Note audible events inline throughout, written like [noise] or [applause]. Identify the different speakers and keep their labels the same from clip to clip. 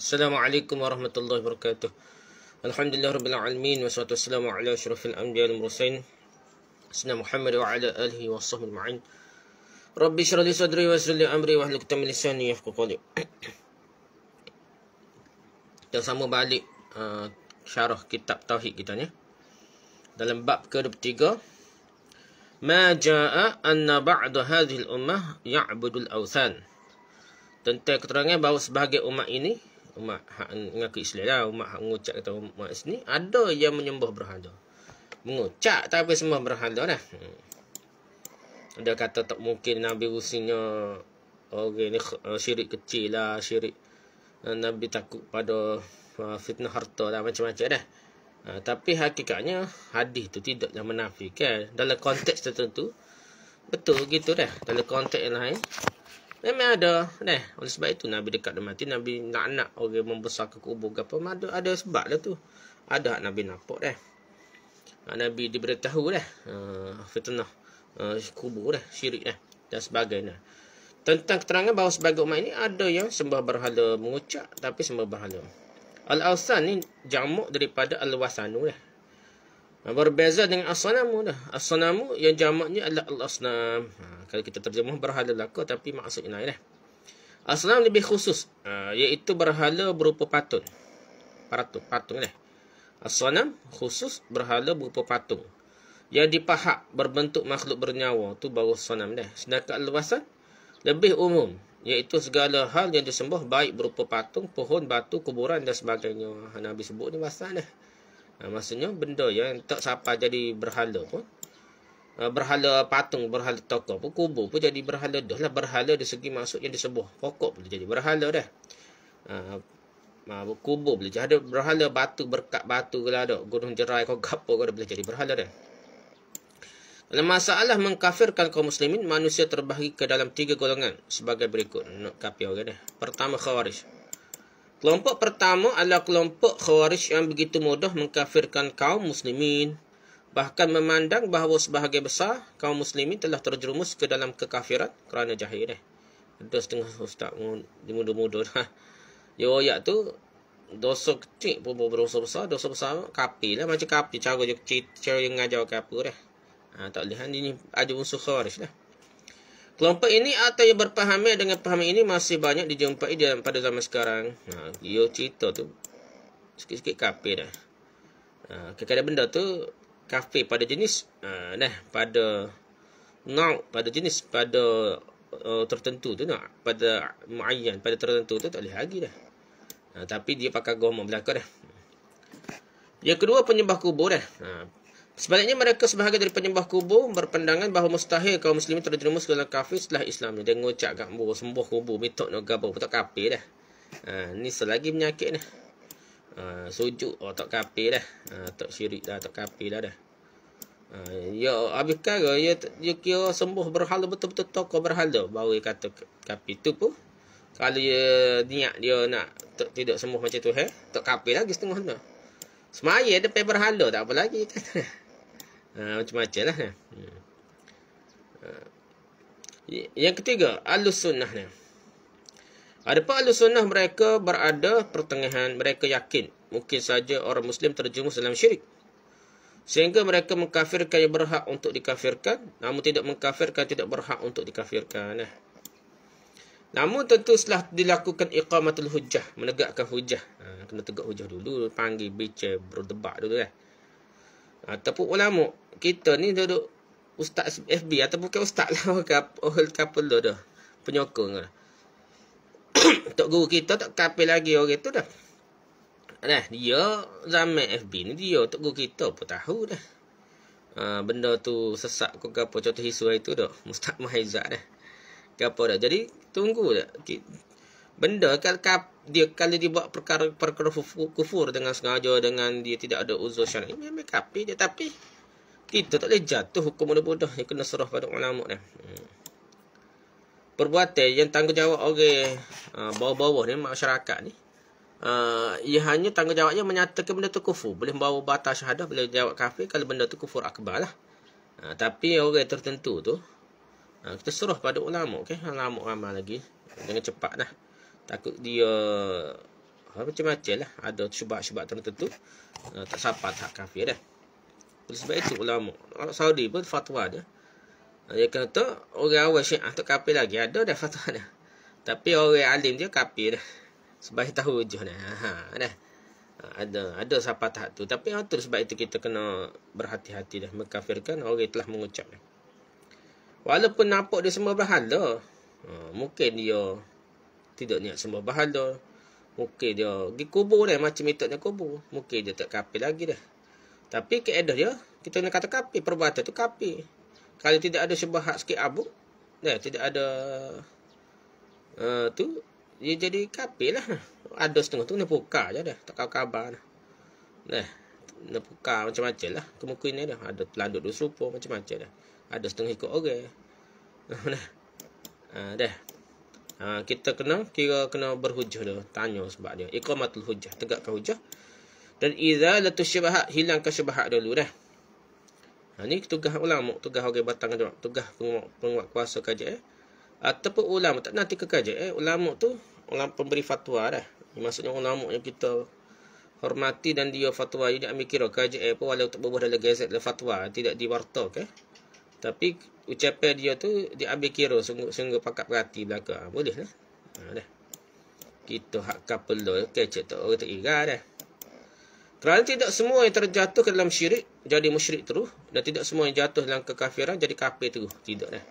Speaker 1: Assalamualaikum warahmatullahi wabarakatuh. Alhamdulillah rabbil alamin wassalatu wassalamu ala asyrafil anbiya wal mursalin sayyidina Muhammad wa ala alihi washabbihi ajma'in. Rabbi shrah li sadri wayassir li amri wahlul 'uqdatam min lisani yafqahu qawli. Kita sama balik uh, syarah kitab tauhid kita ni. Dalam bab ke-23 Ma jaa'a anna ba'da hadhihi al-ummah ya'budul awthan. Tentang keterangan bahawa sebahagian umat ini umat hak mengaku Islam lah, umat hak mengucap kata umat sini ada yang menyembah berhala. Mengucap tapi apa sembah berhala dah. Hmm. Ada kata tak mungkin Nabi usinya orang oh, okay, ni eh, syirik kecil lah, syirik eh, Nabi takut pada eh, fitnah harta dan lah, macam-macam dah. Uh, tapi hakikatnya hadis tu tidaklah menafikan dalam konteks tertentu betul gitu dah dalam konteks yang lain Memang ada. Eh, oleh sebab itu Nabi dekat dengan mati. Nabi nak nak orang membesar ke kubur ke apa. Ada, ada sebab lah tu. Ada Nabi nampak dah. Eh. Nabi diberitahu dah. Uh, fitnah. Uh, kubur dah. Syirik dah. Dan sebagainya. Tentang keterangan bahawa sebagai umat ini ada yang sembah berhala mengucap tapi sembah berhala. Al-Awsan ni jamuk daripada Al-Wasanu lah. Berbeza dengan asnamu dah. Asnamu yang jamaknya adalah al-asnam. Ha, kalau kita terjemah berhala laka tapi maksudnya lain lah. Asnam lebih khusus ha, iaitu berhala berupa patung. Patung, patung lah. Eh. Asnam khusus berhala berupa patung. Yang dipahak berbentuk makhluk bernyawa tu baru asnam dah. Sedangkan luasan lebih umum iaitu segala hal yang disembah baik berupa patung, pohon, batu, kuburan dan sebagainya. Ha, Nabi sebut ni pasal dah. Eh. Ha. Ha, maksudnya benda ya yang tak sampai jadi berhala pun ha, berhala patung, berhala tokoh pun kubur pun jadi berhala dah lah berhala di segi maksudnya di sebuah pokok boleh jadi berhala dah uh, kubur boleh jadi ada berhala batu, berkat batu ke lah ada gunung jerai kau gapo kau boleh jadi berhala dah dalam masalah mengkafirkan kaum muslimin manusia terbahagi ke dalam tiga golongan sebagai berikut nak kapi orang dah pertama khawarij Kelompok pertama adalah kelompok Khawarij yang begitu mudah mengkafirkan kaum muslimin bahkan memandang bahawa sebahagian besar kaum muslimin telah terjerumus ke dalam kekafiran kerana jahil eh. Dos tengah ustaz di muda-muda dah. Ya oyak tu dosa kecil pun berdosa besar, dosa besar kapi lah macam kapi cara dia cara dia mengajar ke apa dah. Ha, ah, tak boleh ni ada unsur kharij lah. Kelompok ini atau yang berpahami dengan pahami ini masih banyak dijumpai dalam pada zaman sekarang. Nah, ha, yo cerita tu. Sikit-sikit kafe dah. Ah, uh, benda tu kafe pada jenis uh, ha, dah pada nau pada jenis pada uh, tertentu tu nak pada muayyan pada tertentu tu tak boleh lagi dah. Uh, tapi dia pakai gomong belaka dah. Yang kedua penyembah kubur dah. Uh, Sebaliknya mereka sebahagian dari penyembah kubur berpendangan bahawa mustahil kaum muslimin terjerumus ke dalam kafir setelah Islam ni. Dia ngucap gambo sembuh kubur mitok nak gabo tak kafir dah. Ha, ni selagi menyakit dah. Ha, sujud oh, tak kafir dah. Ha, tak syirik dah tak kafir dah dah. Ha, ya habis kara ya dia ya kira sembuh berhala betul-betul tak berhala baru dia kata kafir tu pun kalau dia niat dia nak tak tidak sembuh macam tu eh tak kafir lagi setengah tu. Semaya depan berhala tak apa lagi. Ha, macam-macam lah. Ha. Ha. Ya, yang ketiga, alus sunnah ni. Adapun alus sunnah mereka berada pertengahan, mereka yakin. Mungkin saja orang Muslim terjumus dalam syirik. Sehingga mereka mengkafirkan yang berhak untuk dikafirkan. Namun tidak mengkafirkan, tidak berhak untuk dikafirkan. Nah. Eh. Namun tentu setelah dilakukan iqamatul hujah, menegakkan hujah. Ha, kena tegak hujah dulu, panggil, bicara, berdebat dulu. Eh ataupun ulama kita ni duduk ustaz FB ataupun bukan ustaz lah orang couple tu dah penyokong lah [coughs] tok guru kita tak kapil lagi orang tu dah nah dia zaman FB ni dia tok guru kita pun tahu dah ha, benda tu sesak kau apa contoh isu hari tu dah mustaq mahizat dah apa dah jadi tunggu dah benda kat kap dia kala dia buat perkara perkara kufur dengan sengaja dengan dia tidak ada uzur syar'i dia ambil dia tapi kita tak boleh jatuh hukum bodoh-bodoh yang kena serah pada ulama ni hmm. perbuatan yang tanggungjawab orang okay, uh, bawah-bawah ni masyarakat ni Uh, ia hanya tanggungjawabnya menyatakan benda tu kufur Boleh membawa batas syahadah Boleh jawab kafir Kalau benda tu kufur akbar lah uh, Tapi orang tertentu tu uh, Kita suruh pada ulama okay? Ulama ramai lagi Dengan cepat lah takut dia macam-macam lah ada sebab-sebab tertentu uh, tak sapat hak kafir dah oleh sebab itu ulama Arab Saudi pun fatwa dia eh, dia kata orang awal syiah tak kafir lagi ada dah fatwa dah tapi orang alim dia kafir dah sebab dia tahu je dah ha, dah ada ada siapa tahap tu tapi yang terus sebab itu kita kena berhati-hati dah mengkafirkan orang yang telah mengucapnya walaupun nampak dia semua berhala eh, mungkin dia tidak niat sembah berhala. Mungkin dia pergi kubur dah macam itu metodnya kubur. Mungkin dia tak kapir lagi dah. Tapi keedah dia, kita nak kata kapi Perbuatan tu kapi. Kalau tidak ada sembah hak sikit abu, dah tidak ada uh, tu, dia jadi kapi lah. Ada setengah tu, dia buka je dah. Tak kawal kabar dah. Dah. Nak buka macam-macam lah. Kemungkinan dah. Ada pelanduk dua serupa macam-macam dah. Ada setengah ikut orang. Okay. [laughs] dah. Uh, dah. Ha, kita kena kira kena berhujah dia. Tanya sebab dia. Iqamatul hujah. Tegakkan hujah. Dan iza latu syubahat. Hilangkan syubahat dulu dah. Ha, ni tugas ulama. Tugas orang batang dia. Tugas penguat, penguat kuasa kajak. Eh. Ataupun ulama. Tak nanti ke kajak. Eh. Ulama tu ulama pemberi fatwa dah. Maksudnya ulama yang kita hormati dan dia fatwa. Dia ambil kira oh, kajak. Eh, pun walau tak berbuah dalam gazet. Dalam fatwa. Tidak diwartok. Okay. Tapi ucapan dia tu diambil kira sungguh-sungguh pakat perhati belaka. Ah, boleh lah. Ha dah. Kita hak couple dah. Okey cik tak orang tak ira dah. Kerana tidak semua yang terjatuh ke dalam syirik jadi musyrik terus dan tidak semua yang jatuh dalam kekafiran jadi kafir terus. Tidak dah.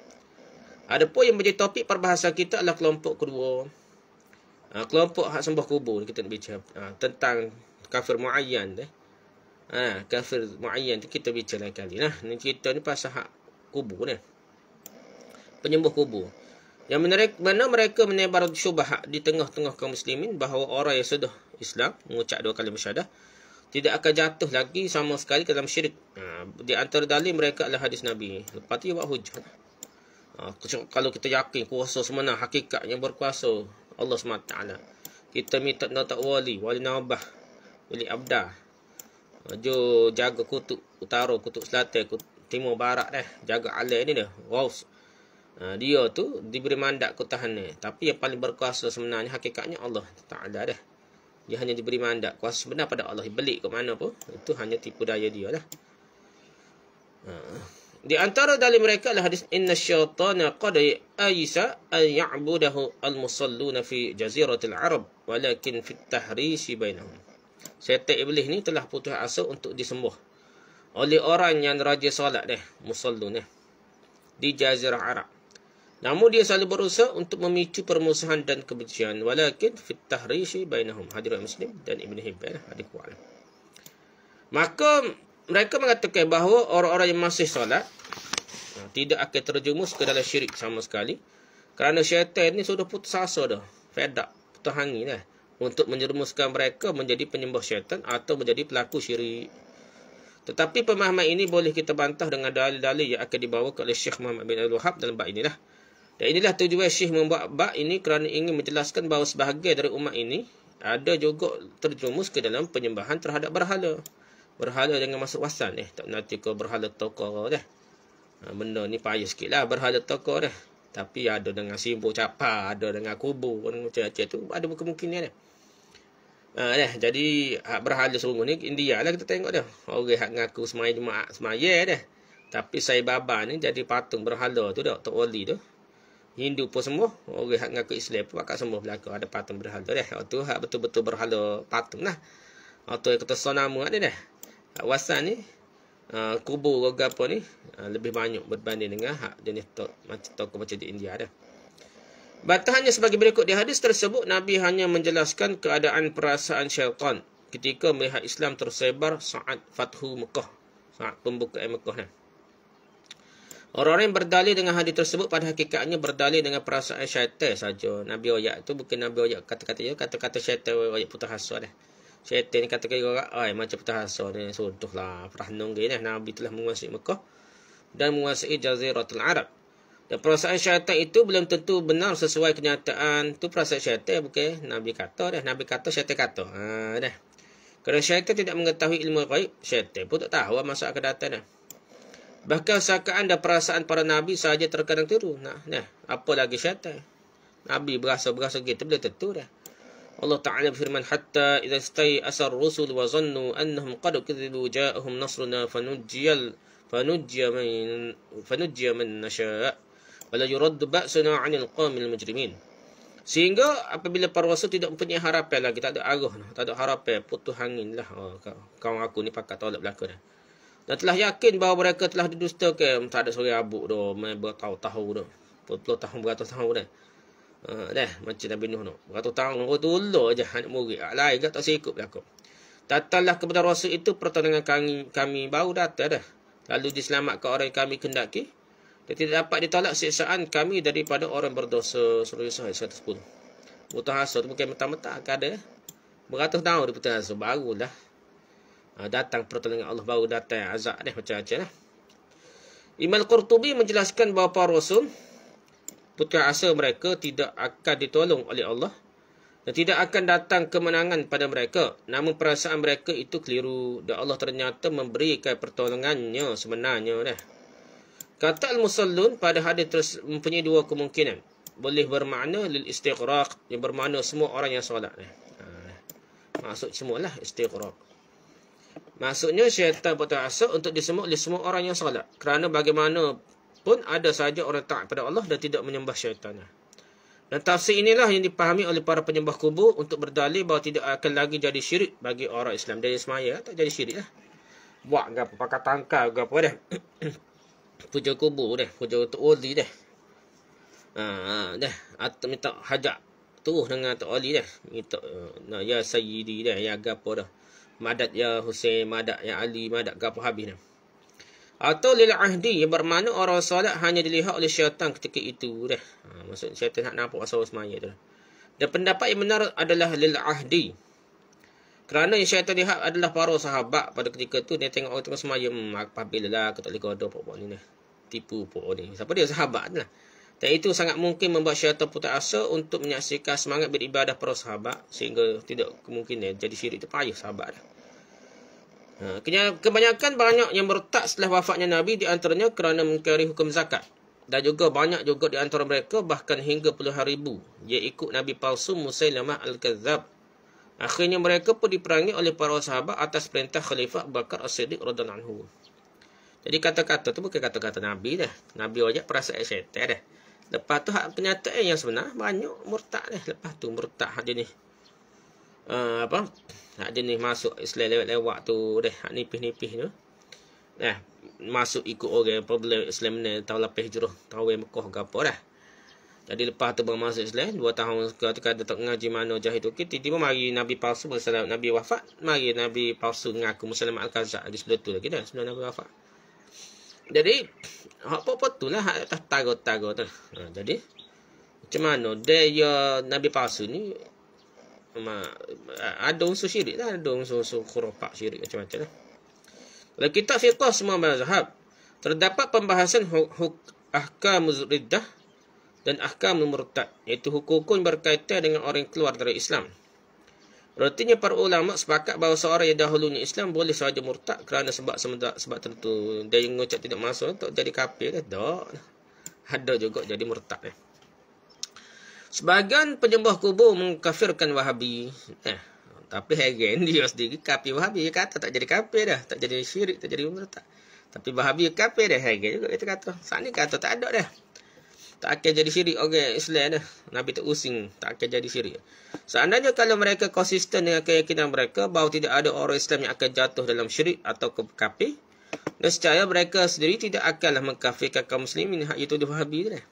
Speaker 1: Adapun yang menjadi topik perbahasan kita adalah kelompok kedua. Ha, kelompok hak sembah kubur kita nak bincang ha, tentang kafir muayyan dah. Eh. Ha, kafir muayyan tu kita bincang lain kali lah. Ni cerita ni pasal hak Kubu, dia. Penyembuh kubur. Yang menarik mana mereka menebar syubhat di tengah-tengah kaum muslimin bahawa orang yang sudah Islam mengucap dua kali syahadah tidak akan jatuh lagi sama sekali ke dalam syirik. Ha, di antara dalil mereka adalah hadis Nabi. Lepas tu buat hujah. Ha, kalau kita yakin kuasa semena hakikatnya berkuasa Allah SWT. Kita minta nota wali, wali nabah, wali abda. Jo ha, jaga kutuk, utara, kutuk selatan, kutub timur barat dah. Jaga alai ni dah. Wow. Ha, dia tu diberi mandat kutahan ni. Tapi yang paling berkuasa sebenarnya hakikatnya Allah tak ada dah. Dia hanya diberi mandat. Kuasa sebenar pada Allah. Belik ke mana pun. Itu hanya tipu daya dia lah. Di antara dalil mereka adalah hadis inna syaitana qad ayisa an ya'budahu al-musalluna fi jaziratil arab walakin fit tahrisi bainahum. Syaitan iblis ni telah putus asa untuk disembuh oleh orang yang rajin solat deh, musallun deh, di Jazirah Arab. Namun dia selalu berusaha untuk memicu permusuhan dan kebencian. Walakin fit tahrishi bainahum hadirat muslim dan ibnu Hibban hadirat wa'alam. Maka mereka mengatakan bahawa orang-orang yang masih solat ah, tidak akan terjumus ke dalam syirik sama sekali. Kerana syaitan ni sudah putus asa dah. Fed up. Putus hangi lah. Untuk menjerumuskan mereka menjadi penyembah syaitan atau menjadi pelaku syirik. Tetapi pemahaman ini boleh kita bantah dengan dalil-dalil yang akan dibawa oleh Syekh Muhammad bin Abdul Wahab dalam bab inilah. Dan inilah tujuan Syekh membuat bab ini kerana ingin menjelaskan bahawa sebahagian dari umat ini ada juga terjerumus ke dalam penyembahan terhadap berhala. Berhala dengan masuk wasan ni. Eh. Tak nanti ke berhala tokoh dah. Eh. benda ni payah sikit lah. Berhala tokoh dah. Eh. Tapi ada dengan simbol capa, ada dengan kubur, macam-macam tu. Ada kemungkinan dah. Eh. Uh, dah. Jadi, hak berhala semua ni, India lah kita tengok dia. Orang yang mengaku semayah jemaah, semayah dah. Tapi saya baba ni jadi patung berhala tu dah, Tok Wali tu. Hindu pun semua, orang yang ngaku Islam pun akan semua berlaku ada patung berhala dah. Itu hak betul-betul berhala patung lah. Itu yang kata sonama ada dah. Hak wasan ni, uh, kubur orang apa ni, ah, lebih banyak berbanding dengan hak jenis tok, macam, tokoh macam di India dah. Bantahannya sebagai berikut di hadis tersebut, Nabi hanya menjelaskan keadaan perasaan syaitan ketika melihat Islam tersebar saat Fathu Mekah, saat pembukaan Mekah. Orang-orang yang berdalil dengan hadis tersebut pada hakikatnya berdalil dengan perasaan syaitan saja. Nabi Oya itu bukan Nabi Oya kata-kata dia, kata-kata syaitan Oya putar hasil dah. Syaitan ni kata-kata juga, ay macam putar hasil ni, sudah lah, perhanung gini Nabi telah menguasai Mekah dan menguasai Jaziratul Arab. Dan perasaan syaitan itu belum tentu benar sesuai kenyataan. tu perasaan syaitan bukan Nabi kata dah. Nabi kata syaitan kata. Ha, dah. Kerana syaitan tidak mengetahui ilmu gaib, syaitan pun tak tahu masa akan datang dah. Bahkan sakaan dan perasaan para Nabi saja terkadang tiru. Nah, nah, apa lagi syaitan? Nabi berasa-berasa gitu belum tentu dah. Allah Ta'ala berfirman hatta idza stay asar rusul wa zannu annahum qad kadzibu ja'ahum nasruna fanujjiyal fanujjiya man fanujjiya man nasha' wala yuraddu ba'suna 'anil qaumil mujrimin sehingga apabila para rasul tidak mempunyai harapan lagi tak ada arah lah, tak ada harapan putus angin lah oh, kawan aku ni pakat tolak belaka dah dan telah yakin bahawa mereka telah didustakan tak ada seorang abuk dah mai bertau tahu dah puluh tahun beratus tahun dah ah, dah macam Nabi Nuh tu beratus tahun orang tu ulur je anak murid ah, lain tak seikut belaka datanglah kepada rasul itu pertanyaan kami, kami baru datang dah lalu diselamatkan orang yang kami kendaki dia tidak dapat ditolak siksaan kami daripada orang berdosa. Surah Yusuf ayat 110. Putus asa tu mungkin mentah-mentah akan ada. Beratus tahun dia putus asa. Barulah. Ha, datang pertolongan Allah baru datang azab dia macam-macam lah. Imam Qurtubi menjelaskan bahawa para rasul putra asa mereka tidak akan ditolong oleh Allah dan tidak akan datang kemenangan pada mereka. Namun perasaan mereka itu keliru dan Allah ternyata memberikan pertolongannya sebenarnya. Dah. Kata al-musallun pada hadis terus mempunyai dua kemungkinan. Boleh bermakna lil istighraq yang bermakna semua orang yang solat ni. Ha. Maksud semualah istighraq. Maksudnya syaitan putus asa untuk disemuk oleh semua orang yang solat. Kerana bagaimana pun ada saja orang taat pada Allah dan tidak menyembah syaitan. Dan tafsir inilah yang dipahami oleh para penyembah kubur untuk berdalil bahawa tidak akan lagi jadi syirik bagi orang Islam. dari semaya tak jadi syirik lah. Buat ke apa, pakai tangkal ke apa dah puja kubur dia, puja Tok Wali dia. Ha, dia ha, at minta hajat terus dengan Tok Wali dia. Minta eh, nah, ya sayyidi dia, ya gapo dah. Madat ya Hussein, madat ya Ali, madat gapo habis dah. Atau lil ahdi yang bermakna orang solat hanya dilihat oleh syaitan ketika itu dah. Ha, maksud syaitan nak nampak asal semaya tu dah. Dan pendapat yang benar adalah lil ahdi. Kerana yang syaitan lihat adalah para sahabat pada ketika tu dia tengok orang tengah semaya hmm, apabila lah aku tak boleh gaduh pokok ni lah. Tipu pokok ni. Siapa dia? Sahabat lah. Dan itu sangat mungkin membuat syaitan putus asa untuk menyaksikan semangat beribadah para sahabat sehingga tidak kemungkinan jadi syirik terpayuh sahabat lah. Ha, kebanyakan banyak yang bertak setelah wafatnya Nabi di antaranya kerana mengkari hukum zakat. Dan juga banyak juga di antara mereka bahkan hingga puluhan ribu. Ia ikut Nabi palsu Musaylamah Al-Kazab Akhirnya mereka pun diperangi oleh para sahabat atas perintah Khalifah Bakar As-Siddiq radhiallahu anhu. Jadi kata-kata tu bukan kata-kata Nabi dah. Nabi wajib perasa eksentrik dah. Lepas tu hak kenyataan yang sebenar banyak murtad dah. Lepas tu murtad hak jenis. Uh, apa? Hak jenis masuk Islam lewat-lewat tu dah. Hak nipih-nipih tu. Dah masuk ikut orang problem Islam ni tahun lepas hijrah, tahun Mekah ke apa dah. Jadi lepas tu bermasuk Islam, dua tahun ketika datuk mengaji mana jahit tu, tiba-tiba mari Nabi palsu bersalam, Nabi wafat, mari Nabi palsu mengaku Muslim Al-Qazak. Jadi sebelum tu lagi dah, sebelum Nabi wafat. Jadi, apa-apa tu lah, atas tago-tago tu. Lah. Ha, jadi, macam mana daya Nabi palsu ni, ma, ada unsur syirik lah, ada unsur-unsur kurupak syirik macam-macam lah. Kalau kita fiqah semua mazhab, terdapat pembahasan hukum, hu- ahkam ridah dan ahkam murtad iaitu hukum-hukum berkaitan dengan orang yang keluar dari Islam. Rotinya para ulama sepakat bahawa seorang yang dahulunya Islam boleh sahaja murtad kerana sebab sebab, sebab tertentu dia yang mengucap tidak masuk untuk jadi kafir ke lah. tak. Lah. Ada juga jadi murtad eh. Sebagian penyembah kubur mengkafirkan Wahabi. Eh, tapi Hegen dia sendiri kafir Wahabi. Dia kata tak jadi kafir dah. Tak jadi syirik, tak jadi murtad. Tapi Wahabi kafir dah. Hegen juga kita kata. Saat ni kata tak ada dah tak akan jadi syirik orang okay, Islam dah. Nabi tak using, tak akan jadi syirik. Seandainya kalau mereka konsisten dengan keyakinan mereka bahawa tidak ada orang Islam yang akan jatuh dalam syirik atau kekafir, dan secara mereka sendiri tidak akanlah mengkafirkan kaum muslimin iaitu di Wahabi tu lah.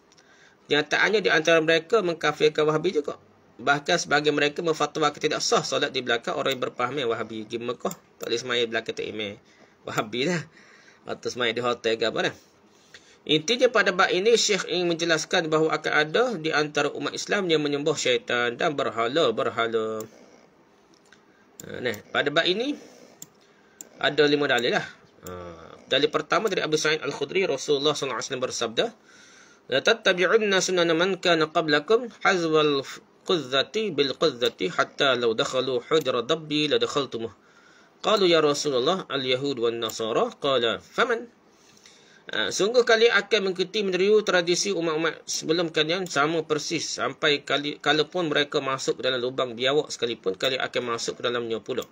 Speaker 1: Nyataannya di antara mereka mengkafirkan Wahabi juga. Bahkan sebagai mereka memfatwa tidak sah solat di belakang orang yang berpahamai Wahabi. Di Mekah, tak boleh semayah belakang tak imai Wahabi dah. Atau semayah di hotel ke apa lah. Intinya pada bab ini, Syekh ingin menjelaskan bahawa akan ada di antara umat Islam yang menyembah syaitan dan berhala-berhala. Ha, nah, pada bab ini, ada lima dalil lah. Ha, dalil pertama dari Abu Sa'id Al-Khudri, Rasulullah SAW bersabda, لَتَتَّبِعُنَّ سُنَنَ مَنْ كَانَ قَبْلَكُمْ حَزْوَ الْقُذَّةِ بِالْقُذَّةِ حَتَّى لَوْ دَخَلُوا حُجْرَ دَبِّي لَدَخَلْتُمُهُ قَالُوا يَا رَسُولَ اللَّهِ الْيَهُودُ وَالنَّصَارَةِ قَالَ فَمَنْ Ha, sungguh kalian akan mengikuti meniru tradisi umat-umat sebelum kalian sama persis sampai kali, kalaupun mereka masuk ke dalam lubang biawak sekalipun kalian akan masuk ke dalamnya pula.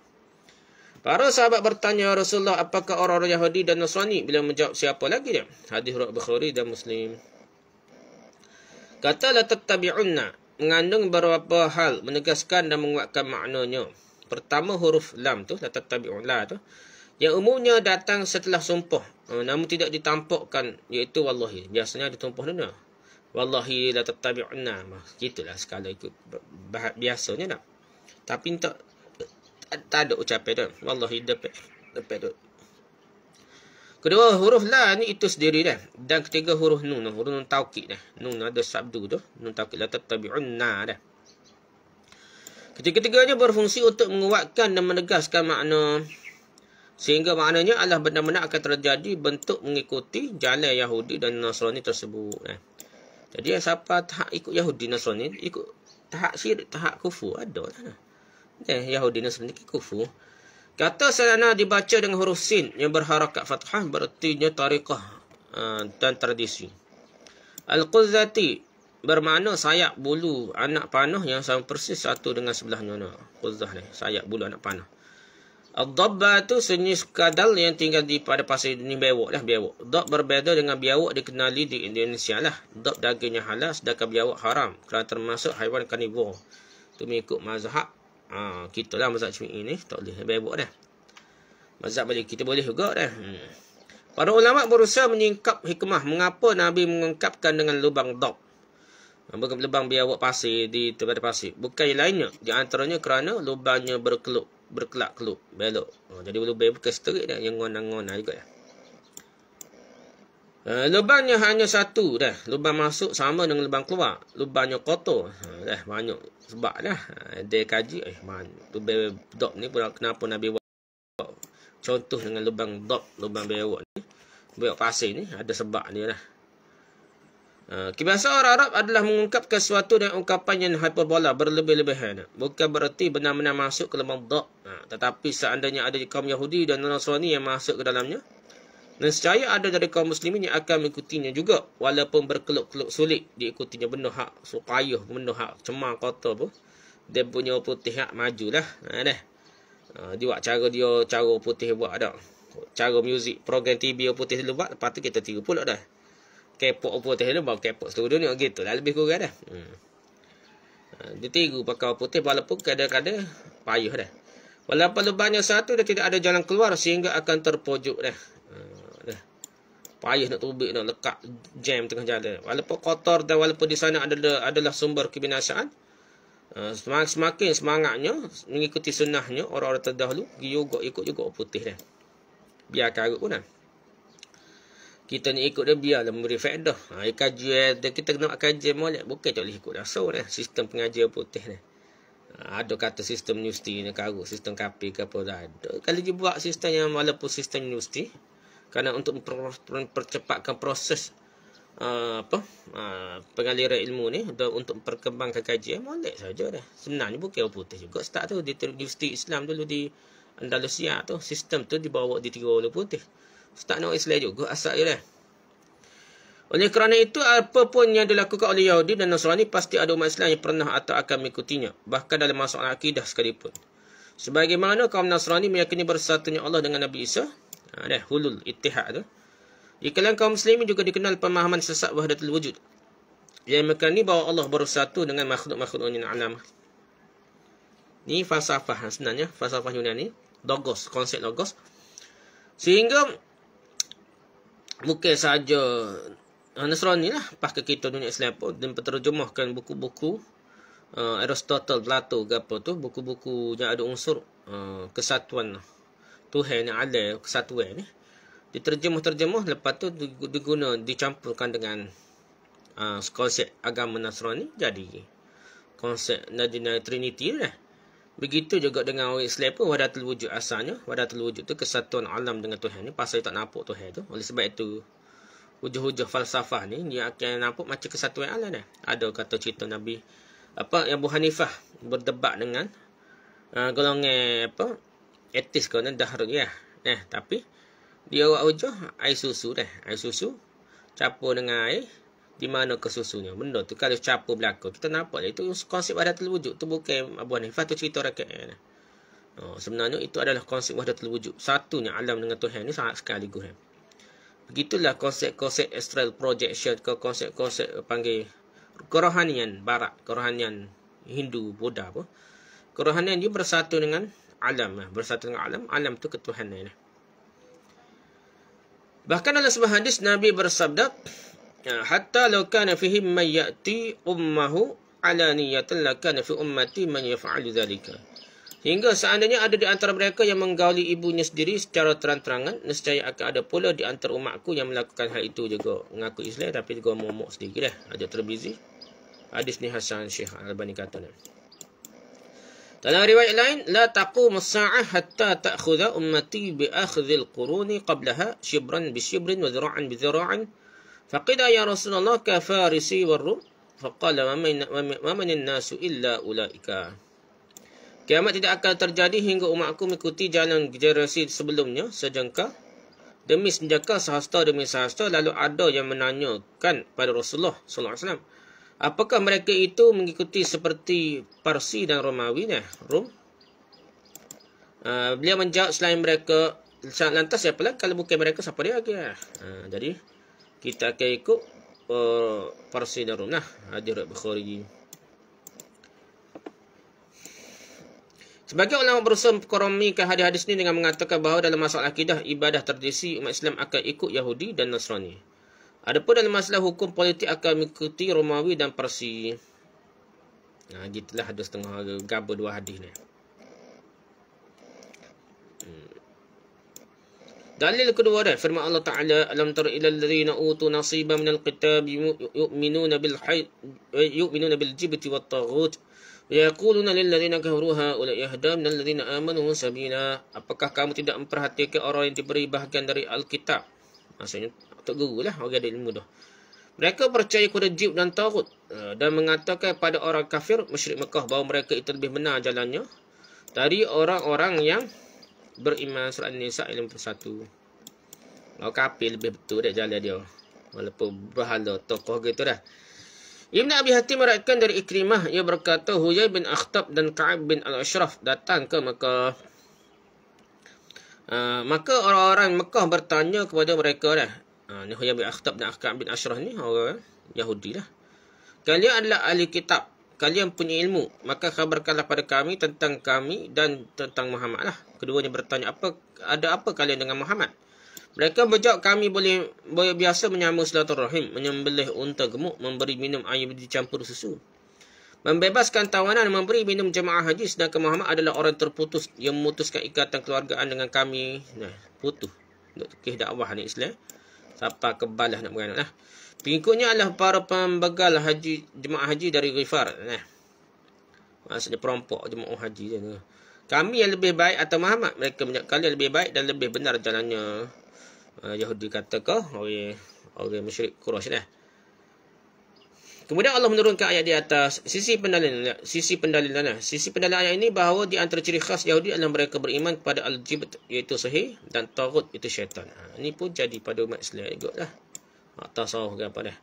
Speaker 1: Para sahabat bertanya Rasulullah apakah orang-orang Yahudi dan Nasrani bila menjawab siapa lagi dia? Hadis Ruk Bukhari dan Muslim. Katalah tertabi'unna mengandung beberapa hal menegaskan dan menguatkan maknanya. Pertama huruf lam tu, la tertabi'un lah tu yang umumnya datang setelah sumpah oh, namun tidak ditampakkan iaitu wallahi biasanya ditumpah dunia wallahi la tattabi'na mah gitulah skala ikut biasanya nak tapi tak tak, ada ucapan dah wallahi dapat dapat tu. Kedua huruf la ni itu sendiri dah. Dan ketiga huruf nun, huruf nun taukid dah. Nun ada sabdu tu, nun taukid la tattabi'unna dah. ketiga ketiganya berfungsi untuk menguatkan dan menegaskan makna Sehingga maknanya Allah benar-benar akan terjadi bentuk mengikuti jalan Yahudi dan Nasrani tersebut. Eh. Jadi yang siapa tahap ikut Yahudi Nasrani, ikut tahap syirik, tahap kufur. Ada lah. Eh, Yahudi Nasrani ikut kufur. Kata sana dibaca dengan huruf sin yang berharakat fathah bertinya tarikah uh, eh, dan tradisi. Al-Qudzati bermakna sayap bulu anak panah yang sama persis satu dengan sebelahnya. Qudzah ni, sayap bulu anak panah. Dabba tu senis kadal yang tinggal di pada pasir ini biawak lah biawak. Dab berbeza dengan biawak dikenali di Indonesia lah. Dab dagingnya halal sedangkan biawak haram. Kerana termasuk haiwan karnivor. Itu mengikut mazhab. Ha, kita lah mazhab cemik ini. Tak boleh biawak dah. Mazhab boleh. Kita boleh juga dah. Hmm. Para ulama berusaha menyingkap hikmah. Mengapa Nabi mengungkapkan dengan lubang dab? Ha, lubang biawak pasir di tempat pasir. Bukan yang lainnya. Di antaranya kerana lubangnya berkelup berkelak-keluk belok oh, jadi lubang bukan straight dah yang ngona-ngona lah juga ya. Uh, lubangnya hanya satu dah. Lubang masuk sama dengan lubang keluar. Lubangnya kotor. Ha, dah banyak sebab dah. Ha, dia kaji eh man tu dop ni pun kenapa Nabi buat contoh dengan lubang dop, lubang bewok ni. Bewok pasir ni ada sebab ni lah. Ah, kebiasaan orang Arab adalah mengungkapkan sesuatu dengan ungkapan yang hyperbola berlebih-lebihan. Bukan berarti benar-benar masuk ke lembab dak. Ah, tetapi seandainya ada kaum Yahudi dan Nasrani yang masuk ke dalamnya. Dan secara ada dari kaum Muslimin yang akan mengikutinya juga. Walaupun berkeluk-keluk sulit diikutinya benda hak. Supaya benda hak cemar kotor pun. Dia punya putih hak majulah. Ha, dah. Ha, dia buat cara dia, cara putih buat ada. Cara muzik, program TV putih dia buat. Lepas tu kita tiru pula dah kepok apa teh dia bawa kepok seluruh oh, dunia gitu lah lebih kurang dah hmm. Ha, dia tiru pakai putih walaupun kadang-kadang payuh dah walaupun lubangnya satu dia tidak ada jalan keluar sehingga akan terpojok dah ha, Payah nak tubik, nak lekat, jam tengah jalan. Walaupun kotor dan walaupun di sana adalah adalah sumber kebinasaan, ha, semakin, semakin semangatnya mengikuti sunnahnya, orang-orang terdahulu, dia juga ikut juga putih dah. Biar karut pun lah kita ni ikut dia biarlah memberi faedah. Ha, dia kaji eh, dia, kita kena nak kaji molek bukan tak boleh ikut dasar ni eh. sistem pengajian putih ni. Ha, ada kata sistem universiti ni karu, sistem kapi ke apa dah ada. Kalau dia buat sistem yang walaupun sistem universiti kerana untuk mempercepatkan proses uh, apa uh, pengaliran ilmu ni atau untuk perkembangkan kajian molek saja dah. Sebenarnya bukan putih juga start tu di universiti Islam dulu di Andalusia tu sistem tu dibawa di tiga orang putih. Ustaz nak Islam juga asal je lah. Oleh kerana itu, apa pun yang dilakukan oleh Yahudi dan Nasrani pasti ada umat Islam yang pernah atau akan mengikutinya. Bahkan dalam masalah akidah sekalipun. Sebagaimana kaum Nasrani meyakini bersatunya Allah dengan Nabi Isa. Ada ha, hulul, ittihad tu. Di kalangan kaum Muslimin juga dikenal pemahaman sesat wahdatul wujud. Yang mereka ni bahawa Allah bersatu dengan makhluk-makhluk yang alam. Ini falsafah ha, sebenarnya. Falsafah Yunani. dogos, Konsep dogos, Sehingga bukan saja Nasrani lah pakar kita dunia Islam pun dan penerjemahkan buku-buku uh, Aristotle, Plato ke apa tu buku-buku yang ada unsur uh, kesatuan lah. Tuhan yang ada kesatuan ni diterjemah-terjemah lepas tu diguna dicampurkan dengan uh, konsep agama Nasrani jadi konsep Nadina Trinity lah Begitu juga dengan orang Islam pun wadatul wujud asalnya. Wadatul wujud tu kesatuan alam dengan Tuhan ni. Pasal tak nampak Tuhan tu. Oleh sebab itu, wujud wujud falsafah ni, dia akan nampak macam kesatuan alam ni. Ada kata cerita Nabi, apa, yang Abu Hanifah berdebat dengan uh, golongan apa, etis kau ni, dahrud ya. Eh, tapi, dia buat hujah air susu dah. Air susu, campur dengan air, di mana kesusunya benda tu kalau capa berlaku kita nampak itu konsep wahdatul wujud tu bukan abuan ni fatu cerita rakyat ni oh, sebenarnya itu adalah konsep wahdatul wujud satunya alam dengan Tuhan ni sangat sekaligus eh. begitulah konsep-konsep astral projection ke konsep-konsep eh, panggil kerohanian barat kerohanian Hindu Buddha apa kerohanian dia bersatu dengan alam eh, bersatu dengan alam alam tu ketuhanan ni Bahkan dalam sebuah hadis Nabi bersabda, Ya, hatta law kana fihim man ya'ti ummahu ala niyatan la kana fi ummati man yaf'alu dhalika hingga seandainya ada di antara mereka yang menggauli ibunya sendiri secara terang-terangan nescaya akan ada pula di antara umatku yang melakukan hal itu juga mengaku Islam tapi juga momok sendiri lah ada terbizi hadis ni Hasan Syekh Al-Albani kata ni dalam riwayat lain la taqum as hatta ta'khudha ummati bi quruni qablaha shibran bi shibrin wa dhira'an bi dhira'an فقيل يا رسول الله كفارسي والروم فقال ما من الناس إلا أولئك Kiamat tidak akan terjadi hingga umatku mengikuti jalan generasi sebelumnya sejengka demi senjaka sahasta demi sahasta lalu ada yang menanyakan pada Rasulullah SAW. apakah mereka itu mengikuti seperti Parsi dan Romawi nah Rom uh, ah, beliau menjawab selain mereka lantas siapa lah kalau bukan mereka siapa dia lagi uh, jadi kita akan ikut uh, eh, persidarum lah hadirat Bukhari Sebagai ulama berusaha mengkoromikan hadis-hadis ini dengan mengatakan bahawa dalam masalah akidah, ibadah tradisi umat Islam akan ikut Yahudi dan Nasrani. Adapun dalam masalah hukum politik akan mengikuti Romawi dan Persia. Nah, gitulah ada setengah gabung dua hadis ni. Dalil kedua dan firman Allah Taala alam tara ila alladhina utu nasiba min alkitab yu'minuna bil hayy eh, yu'minuna bil jibti wat taghut yaquluna lil ladina kafaru ha ula yahda min alladhina amanu sabila apakah kamu tidak memperhatikan orang yang diberi bahagian dari alkitab maksudnya tok guru lah orang ada ilmu dah mereka percaya kepada jib dan taghut eh, dan mengatakan kepada orang kafir musyrik Mekah bahawa mereka itu lebih benar jalannya dari orang-orang yang beriman surat An-Nisa ayat 51. Kalau kafir lebih betul dia jalan dia. Walaupun berhala tokoh gitu dah. Ibn Abi Hatim meraihkan dari Ikrimah. Ia berkata, Huyai bin Akhtab dan Ka'ab bin Al-Ashraf datang ke Mekah. Uh, maka orang-orang Mekah bertanya kepada mereka dah. Uh, ni Huyai bin Akhtab dan Ka'ab bin Ashraf ni orang Yahudi lah. Kalian adalah ahli kitab kalian punya ilmu, maka khabarkanlah pada kami tentang kami dan tentang Muhammad lah. Keduanya bertanya, apa ada apa kalian dengan Muhammad? Mereka berjawab, kami boleh, boleh biasa menyambut silatul rahim, menyembelih unta gemuk, memberi minum air dicampur susu. Membebaskan tawanan, memberi minum jemaah haji, sedangkan Muhammad adalah orang terputus yang memutuskan ikatan keluargaan dengan kami. Nah, putus. Untuk kih dakwah ni Islam. Siapa kebalah nak beranak lah. Pengikutnya adalah para pembegal haji jemaah haji dari Rifar. Nah. Maksudnya perompok jemaah haji dia ni. Kami yang lebih baik atau Muhammad mereka banyak kali lebih baik dan lebih benar jalannya. Uh, Yahudi kata ke orang orang musyrik Quraisy lah. Kemudian Allah menurunkan ayat di atas sisi pendalil. sisi pendalilan sisi pendalilan ayat ini bahawa di antara ciri khas Yahudi adalah mereka beriman kepada al-jibt iaitu sahih dan tagut itu syaitan. Ah, ini pun jadi pada umat Islam juga lah tasawuf ke apa dah.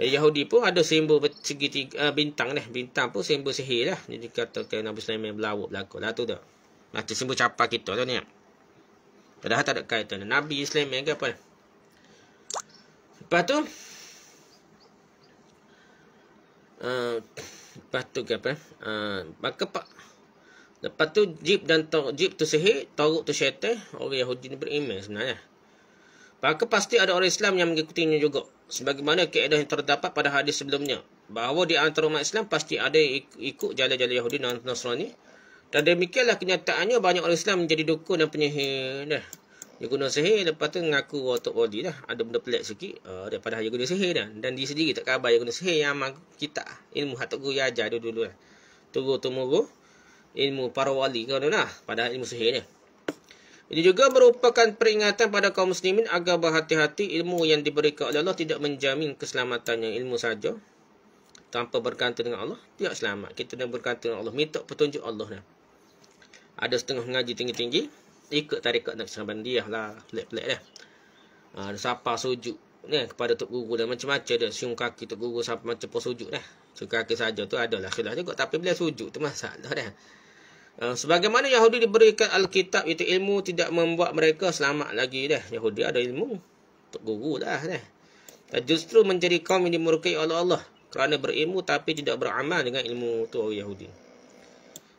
Speaker 1: Eh, Jadi Yahudi pun ada simbol segitiga uh, ah, bintang dah. Bintang pun simbol sihir lah. ni dikatakan Nabi Sulaiman berlawak belakang lah tu tak. Macam simbol capar kita tu ni. Padahal tak ada kaitan. Nabi Sulaiman ke apa dah. Lepas tu. Uh, lepas tu ke apa dah. Maka pak. Lepas tu jeep dan tok jeep tu sihir, toruk tu syaitan, orang Yahudi ni beriman sebenarnya. Maka pasti ada orang Islam yang mengikutinya juga. Sebagaimana keadaan yang terdapat pada hadis sebelumnya. Bahawa di antara umat Islam pasti ada ikut jalan-jalan Yahudi dan Nasrani. Dan demikianlah kenyataannya banyak orang Islam menjadi dukun dan penyihir. Dah. Dia guna sihir lepas tu mengaku Tok Wadi lah. Ada benda pelik sikit uh, daripada dia guna sihir dah. Dan dia sendiri tak khabar dia guna sihir yang amal kita. Ilmu hak tak guna ajar dulu-dulu lah. Tunggu-tunggu. Ilmu para wali kan lah. Padahal ilmu sihir dah. Ini juga merupakan peringatan pada kaum muslimin agar berhati-hati ilmu yang diberikan oleh Allah tidak menjamin keselamatan yang ilmu saja. Tanpa berkata dengan Allah, tidak selamat. Kita dah berkata dengan Allah, minta petunjuk Allah. Dah. Ada setengah ngaji tinggi-tinggi, ikut tarikat nak sahabat dia lah, pelik-pelik dah. Ah, ada siapa sujud ni, kepada Tok Guru dan macam-macam dah Siung kaki Tok Guru sampai macam pun sujud dah. Siung kaki saja tu adalah khilaf juga. Tapi bila sujud tu masalah dah. Eh, sebagaimana Yahudi diberikan Alkitab itu ilmu tidak membuat mereka selamat lagi dah. Yahudi ada ilmu. Untuk guru lah dah. Dan justru menjadi kaum yang dimurkai oleh Allah. Kerana berilmu tapi tidak beramal dengan ilmu itu Yahudi.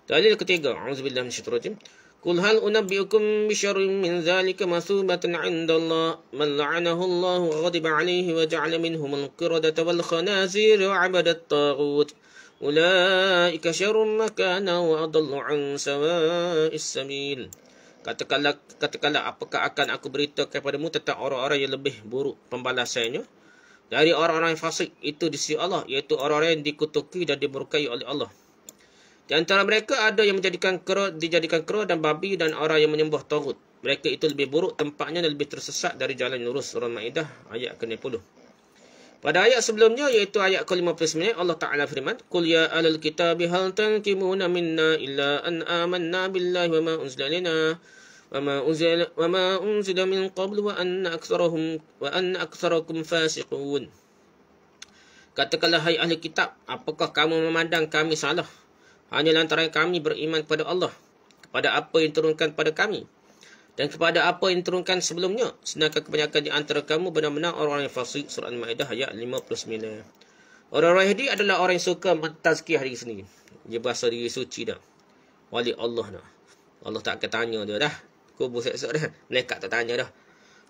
Speaker 1: Dalil ketiga. A'udzubillah minasyaitu Kul hal unabbiukum bisyarrin min zalika masubatan 'inda Allah man la'anahu Allah wa ghadiba 'alayhi wa ja'ala minhum al-qirada wal khanazir wa 'abada at-taghut Ulaika syarrun makana wa adallu an sawa'is samil. Katakanlah, katakanlah apakah akan aku beritakan kepadamu tentang orang-orang yang lebih buruk pembalasannya. Dari orang-orang yang fasik itu di sisi Allah. Iaitu orang-orang yang dikutuki dan dimurkai oleh Allah. Di antara mereka ada yang menjadikan kera, dijadikan kera dan babi dan orang yang menyembah tawud. Mereka itu lebih buruk tempatnya dan lebih tersesat dari jalan yang lurus. Surah Ma'idah ayat ke-20. Pada ayat sebelumnya iaitu ayat ke-59 Allah Taala firman Qul ya ahlul kitabi hal tankimuna minna illa an amanna billahi wama unzila ilaina wama unzila wama unzila min qablu wa an aktsarahum wa an aktsarakum fasiqun Katakanlah hai ahli kitab apakah kamu memandang kami salah hanya lantaran kami beriman kepada Allah kepada apa yang turunkan kepada kami dan kepada apa yang diturunkan sebelumnya. Sedangkan kebanyakan di antara kamu benar-benar orang-orang yang fasik. Surah Al-Ma'idah ayat 59. Orang-orang Yahudi adalah orang yang suka mentazkiah diri sendiri. Dia berasa diri suci dah. Wali Allah dah. Allah tak akan tanya dia dah. Kubur seksa dah. Melekat tak tanya dah.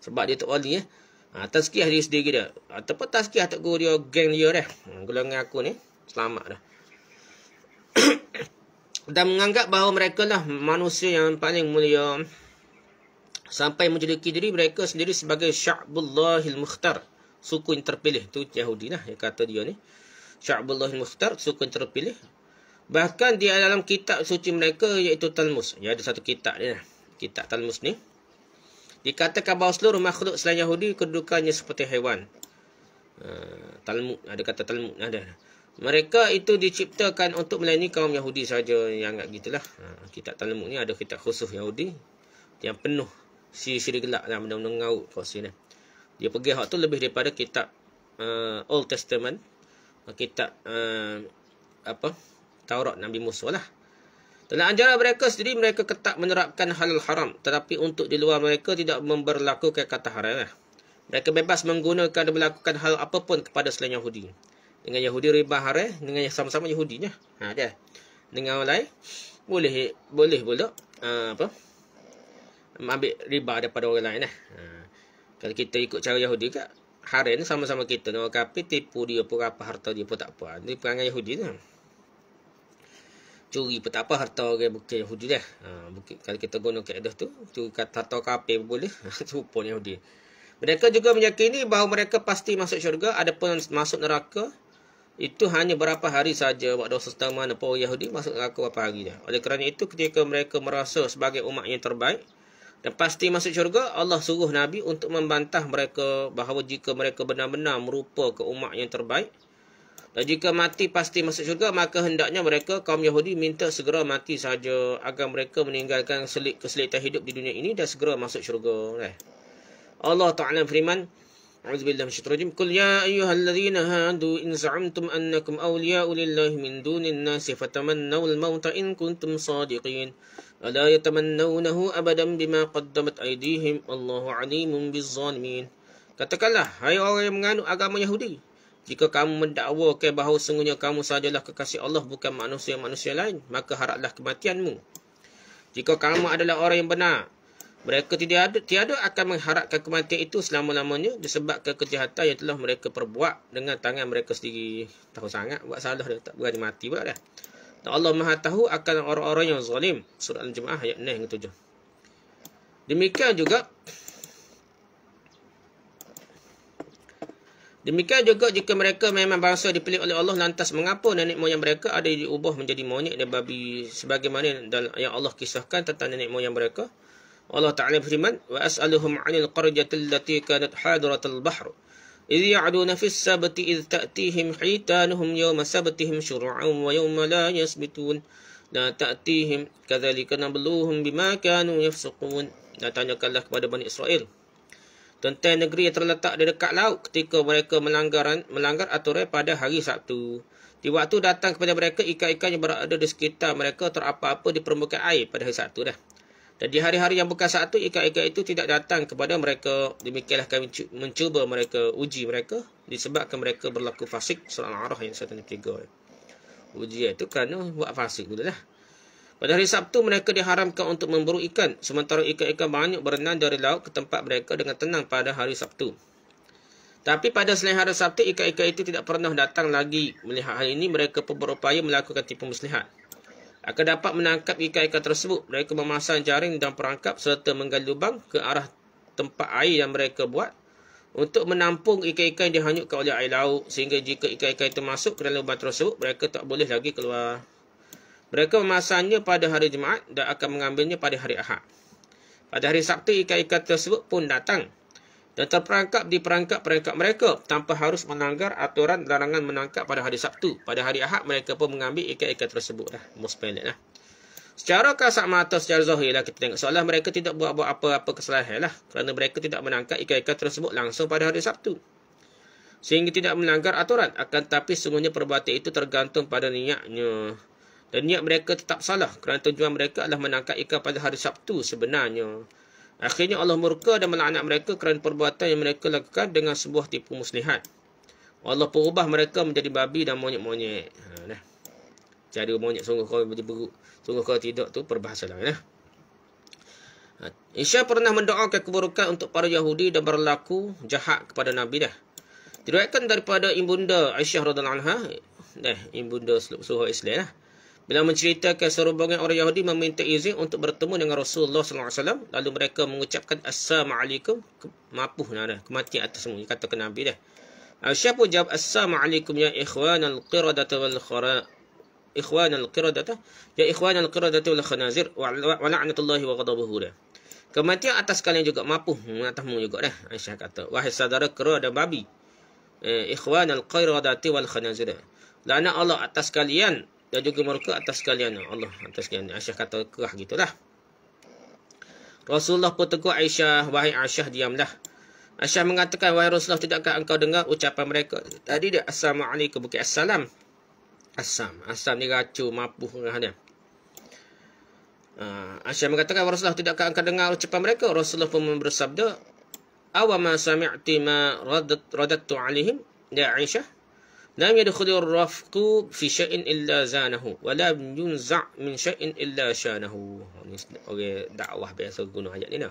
Speaker 1: Sebab dia tak wali eh. Ha, tazkiah diri sendiri dah. Ataupun tazkiah tak guru dia geng dia dah. Ha, golongan aku ni. Selamat dah. [coughs] dan menganggap bahawa mereka lah manusia yang paling mulia sampai menjuluki diri mereka sendiri sebagai Sya'bullahil Mukhtar suku yang terpilih itu Yahudi lah yang kata dia ni Sya'bullahil Mukhtar suku yang terpilih bahkan dia dalam kitab suci mereka iaitu Talmud ya ada satu kitab ni lah kitab Talmud ni dikatakan bahawa seluruh makhluk selain Yahudi kedudukannya seperti haiwan eh, Talmud ada kata Talmud ada lah mereka itu diciptakan untuk melayani kaum Yahudi saja yang agak gitulah. Ha, kitab Talmud ni ada kitab khusus Yahudi yang penuh si siri gelap lah benda-benda ngaut kursi ni dia pergi hak tu lebih daripada kitab uh, Old Testament uh, kitab uh, apa Taurat Nabi Musa lah dalam anjara mereka sendiri mereka ketat menerapkan halal haram tetapi untuk di luar mereka tidak memberlakukan kata haram lah. mereka bebas menggunakan dan melakukan hal apapun kepada selain Yahudi dengan Yahudi riba haram dengan yang sama-sama Yahudinya ha dia dengan orang lain boleh boleh pula uh, apa ambil riba daripada orang lain lah. Ha. Kalau kita ikut cara Yahudi juga. hari ni sama-sama kita. Orang kapi tipu dia pun apa harta dia pun tak apa. Ini perangai Yahudi tu. Curi pun tak apa harta orang bukan Yahudi lah. Ha. Bukit, kalau kita guna keadaan tu. Curi kata harta kapi pun boleh. Rupa [laughs] ha, Yahudi. Mereka juga meyakini bahawa mereka pasti masuk syurga. ada pun masuk neraka. Itu hanya berapa hari saja buat dosa setengah mana pun Yahudi masuk neraka berapa hari dah. Oleh kerana itu ketika mereka merasa sebagai umat yang terbaik dan pasti masuk syurga, Allah suruh Nabi untuk membantah mereka bahawa jika mereka benar-benar merupa keumat yang terbaik. Dan jika mati pasti masuk syurga, maka hendaknya mereka, kaum Yahudi, minta segera mati saja agar mereka meninggalkan selit keselitan hidup di dunia ini dan segera masuk syurga. Eh. Allah Ta'ala firman, أعوذ بالله من الشيطان الرجيم قل يا أيها الذين هادوا إن زعمتم أنكم أولياء لله من دون الناس فتمنوا الموت إن كنتم صادقين ولا يتمنونه أبدا بما قدمت أيديهم الله عليم بالظالمين Katakanlah, hai orang yang menganut agama Yahudi. Jika kamu mendakwakan bahawa sungguhnya kamu sajalah kekasih Allah bukan manusia-manusia lain, maka haraplah kematianmu. Jika kamu adalah orang yang benar, mereka tidak ada, tiada akan mengharapkan kematian itu selama-lamanya disebabkan kejahatan yang telah mereka perbuat dengan tangan mereka sendiri. Tahu sangat buat salah dia tak berani mati pula dah. Dan Allah Maha tahu akan orang-orang yang zalim. Surah Al-Jumuah ayat 9 ke 7. Demikian juga Demikian juga jika mereka memang bangsa dipilih oleh Allah lantas mengapa nenek moyang mereka ada diubah menjadi monyet dan babi sebagaimana yang Allah kisahkan tentang nenek moyang mereka. Allah Ta'ala berfirman, وَأَسْأَلُهُمْ عَنِ الْقَرْجَةِ الَّتِي كَانَتْ حَادُرَةَ الْبَحْرُ إذ يعدون في السبت إذ تأتيهم حيتانهم يوم سبتهم شرعا ويوم لا يسبتون لا تأتيهم كذلك نبلوهم بما كانوا يفسقون Dan tanyakanlah kepada Bani Israel Tentang negeri yang terletak di dekat laut ketika mereka melanggaran, melanggar aturan pada hari Sabtu Di waktu datang kepada mereka ikan-ikan yang berada di sekitar mereka terapa-apa di permukaan air pada hari Sabtu dah dan di hari-hari yang bekas saat itu, ikat-ikat itu tidak datang kepada mereka. Demikianlah kami mencuba mereka, uji mereka. Disebabkan mereka berlaku fasik. Surah Al-Arah yang 163. Uji itu kerana buat fasik pula lah. Pada hari Sabtu, mereka diharamkan untuk memburu ikan. Sementara ikan-ikan banyak berenang dari laut ke tempat mereka dengan tenang pada hari Sabtu. Tapi pada selain hari Sabtu, ikan-ikan itu tidak pernah datang lagi. Melihat hal ini, mereka pun berupaya melakukan tipu muslihat akan dapat menangkap ikan-ikan tersebut. Mereka memasang jaring dan perangkap serta menggali lubang ke arah tempat air yang mereka buat untuk menampung ikan-ikan yang dihanyutkan oleh air laut sehingga jika ikan-ikan itu masuk ke dalam lubang tersebut, mereka tak boleh lagi keluar. Mereka memasangnya pada hari Jumaat dan akan mengambilnya pada hari Ahad. Pada hari Sabtu, ikan-ikan tersebut pun datang dan terperangkap di perangkap-perangkap mereka tanpa harus menanggar aturan larangan menangkap pada hari Sabtu. Pada hari Ahad, mereka pun mengambil ikan-ikan tersebut. Lah. Most pendek lah. Secara kasat mata, secara zahir lah kita tengok. Seolah mereka tidak buat-buat apa-apa kesalahan lah. Kerana mereka tidak menangkap ikan-ikan tersebut langsung pada hari Sabtu. Sehingga tidak melanggar aturan. Akan tapi semuanya perbuatan itu tergantung pada niatnya. Dan niat mereka tetap salah. Kerana tujuan mereka adalah menangkap ikan pada hari Sabtu sebenarnya. Akhirnya Allah murka dan melaknat mereka kerana perbuatan yang mereka lakukan dengan sebuah tipu muslihat. Allah perubah mereka menjadi babi dan monyet-monyet. Ha, nah. monyet sungguh kau menjadi buruk. Sungguh kau tidak tu perbahasa lain. Ha, Isya pernah mendoakan keburukan untuk para Yahudi dan berlaku jahat kepada Nabi dah. Diriwayatkan daripada ibunda Aisyah radhiallahu anha, deh ibunda seluruh Islam Ha. Bila menceritakan serombongan orang Yahudi meminta izin untuk bertemu dengan Rasulullah SAW. Lalu mereka mengucapkan Assalamualaikum. Mapuh nara, lah Kematian atas semua. Dia kata ke Nabi dah. Siapa jawab Assalamualaikum ya ikhwan al-qiradata wal-khara. Ikhwan al qiradat Ya ikhwan al-qiradata wal-khanazir. Wa la'natullahi wa ghadabuhu dah. Kematian atas kalian juga mapuh. Hmm, Atasmu juga dah. Aisyah kata. Wahai saudara kera dan babi. Eh, ikhwan al-qiradata wal-khanazir. Lana Allah atas kalian dan juga mereka atas kalian, Allah atas kalian. Aisyah kata kerah gitulah Rasulullah pun tegur Aisyah wahai Aisyah diamlah Aisyah mengatakan wahai Rasulullah tidakkah engkau dengar ucapan mereka tadi dia assalamualaikum bukan assalam asam asam ni racu mampu dengan dia Uh, Aisyah mengatakan Rasulullah tidakkah engkau dengar ucapan mereka Rasulullah pun bersabda Awama sami'ti ma radat, radattu alihim Ya Aisyah لم يدخل الرفق في شيء إلا زانه ولا ينزع من شيء إلا شانه okay, دعوه بيسا قنوا هيا لنا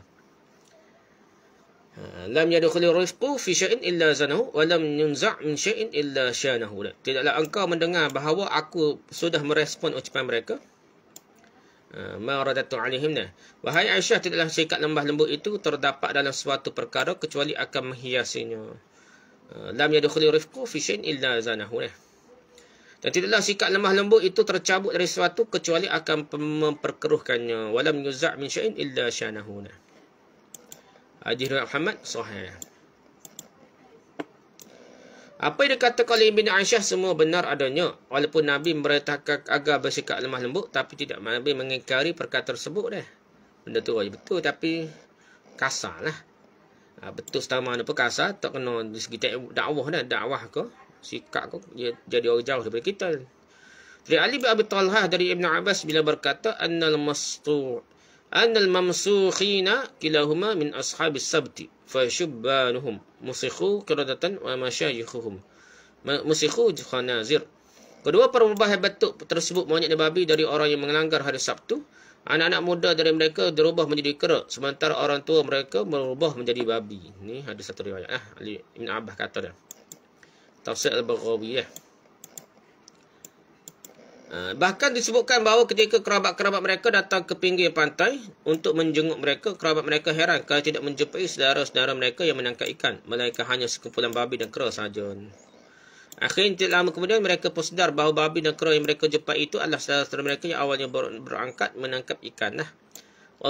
Speaker 1: لم يدخل fi في illa zanahu, زانه ولم ينزع min شيء illa شانه lah. ha, tidaklah engkau mendengar bahawa aku sudah merespon ucapan mereka ha, ma radatu alaihim nah wahai aisyah tidaklah sikap lembah lembut itu terdapat dalam suatu perkara kecuali akan menghiasinya Eh, lam yadkhulu rifqu fi syai'in illa zanahu eh. Dan tidaklah sikap lemah lembut itu tercabut dari sesuatu kecuali akan memperkeruhkannya. Walam yuzak min syain illa syanahuna. Eh. Hadis Nabi Muhammad sahih. Apa yang dikatakan oleh Ibn Aisyah semua benar adanya. Walaupun Nabi merintahkan agar bersikap lemah lembut tapi tidak Nabi mengingkari perkataan tersebut. Deh. Benda tu betul tapi kasar lah. Ha, betul setama ni pun Tak kena di segi dakwah dah. Dakwah ke. Sikap ke. Dia jadi orang jauh daripada kita. Dari Ali bin Abi Talha dari Ibn Abbas bila berkata annal mastu' annal mamsukhina kilahuma min ashabis sabti fa shubbanuhum musikhu qiradatan wa masyayikhuhum musikhu khanazir kedua perubahan batuk tersebut monyet babi dari orang yang melanggar hari Sabtu Anak-anak muda dari mereka berubah menjadi kera. Sementara orang tua mereka berubah menjadi babi. Ini hadis satu riwayat. Ah, Ali Ibn Abbas kata dia. Tafsir Al-Baghawi. Ya. Ah, bahkan disebutkan bahawa ketika kerabat-kerabat mereka datang ke pinggir pantai untuk menjenguk mereka, kerabat mereka heran kalau tidak menjumpai saudara-saudara mereka yang menangkap ikan. Melainkan hanya sekumpulan babi dan kera sahaja. Akhirnya tidak lama kemudian mereka pun sedar bahawa babi dan kera yang mereka jumpa itu adalah saudara-saudara mereka yang awalnya ber- berangkat menangkap ikan. Nah,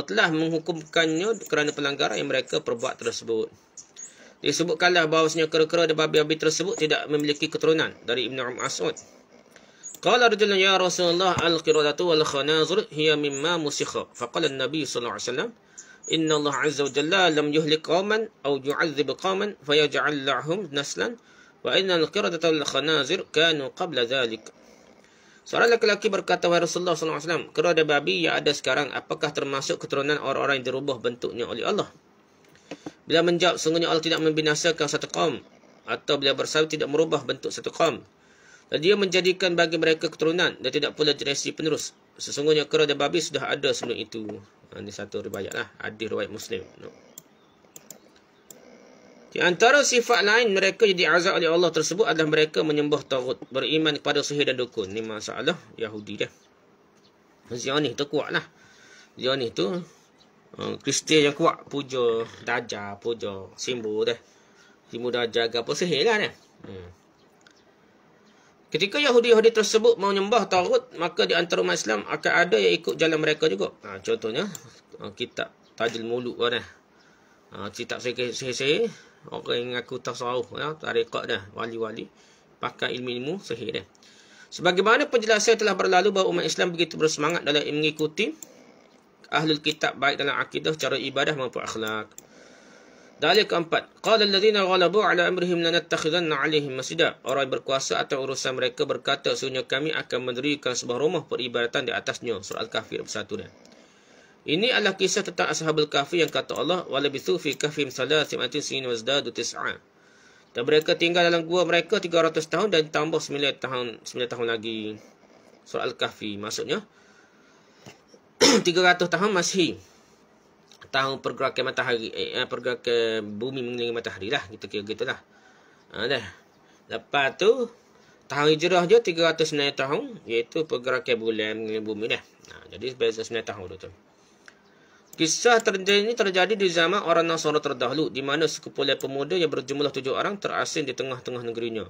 Speaker 1: telah menghukumkannya kerana pelanggaran yang mereka perbuat tersebut. Disebutkanlah bahawa senyum kera-kera dan babi-babi tersebut tidak memiliki keturunan dari Ibn Umar Asud. Qala rajulun ya Rasulullah al-qiradatu wal khanazir hiya mimma musikha. Faqala nabi sallallahu alaihi wasallam inna Allah azza wa jalla lam yuhlik qauman aw yu'adzib qauman fayaj'al naslan. وإن القردة والخنازر كانوا قبل ذلك Seorang lelaki berkata, Wahai Rasulullah SAW, kerana babi yang ada sekarang, apakah termasuk keturunan orang-orang yang dirubah bentuknya oleh Allah? Bila menjawab, sungguhnya Allah tidak membinasakan satu kaum. Atau bila bersabi tidak merubah bentuk satu kaum. Dan dia menjadikan bagi mereka keturunan dan tidak pula generasi penerus. Sesungguhnya kerana babi sudah ada sebelum itu. Ha, ini satu riwayat lah. Hadir riwayat Muslim. Nope. Di antara sifat lain mereka jadi azab oleh Allah tersebut adalah mereka menyembah Tawud. Beriman kepada suhir dan dukun. Ini masalah Yahudi dia. Zionis tu kuat lah. Zionis tu eh, Kristian yang kuat. Puja, dajah, puja, simbu dia. simbu dajah ke apa suhir lah dia. Hmm. Ketika Yahudi-Yahudi tersebut mau menyembah Tawud, maka di antara umat Islam akan ada yang ikut jalan mereka juga. Ha, contohnya, eh, kitab Tajil Mulut. Kan, eh. Ha, kitab sihir-sihir orang yang aku tasawuf ya tarekat dah wali-wali pakai ilmu-ilmu sahih dah sebagaimana penjelasan telah berlalu bahawa umat Islam begitu bersemangat dalam mengikuti ahlul kitab baik dalam akidah cara ibadah maupun akhlak dalil keempat qala alladhina ghalabu ala amrihim lanattakhidanna alaihim masjida orang berkuasa atau urusan mereka berkata sunnya kami akan mendirikan sebuah rumah peribadatan di atasnya surah al-kahfi 1 dah ini adalah kisah tentang Ashabul Kahfi yang kata Allah walabithu fi kahfim salasim atin sinin wazdadu tis'a. Dan mereka tinggal dalam gua mereka 300 tahun dan tambah 9 tahun 9 tahun lagi. Surah Al-Kahfi maksudnya 300 [clears throat] tahun masih tahun pergerakan matahari eh, eh pergerakan bumi mengelilingi matahari lah gitu kira gitulah. Ha dah. Lepas tu tahun hijrah dia 309 tahun iaitu pergerakan bulan mengelilingi bumi dah. Ha, jadi sebesar 9 tahun tu. tu. Kisah terjadi ini terjadi di zaman orang nasrani terdahulu di mana sekumpulan pemuda yang berjumlah tujuh orang terasing di tengah-tengah negerinya.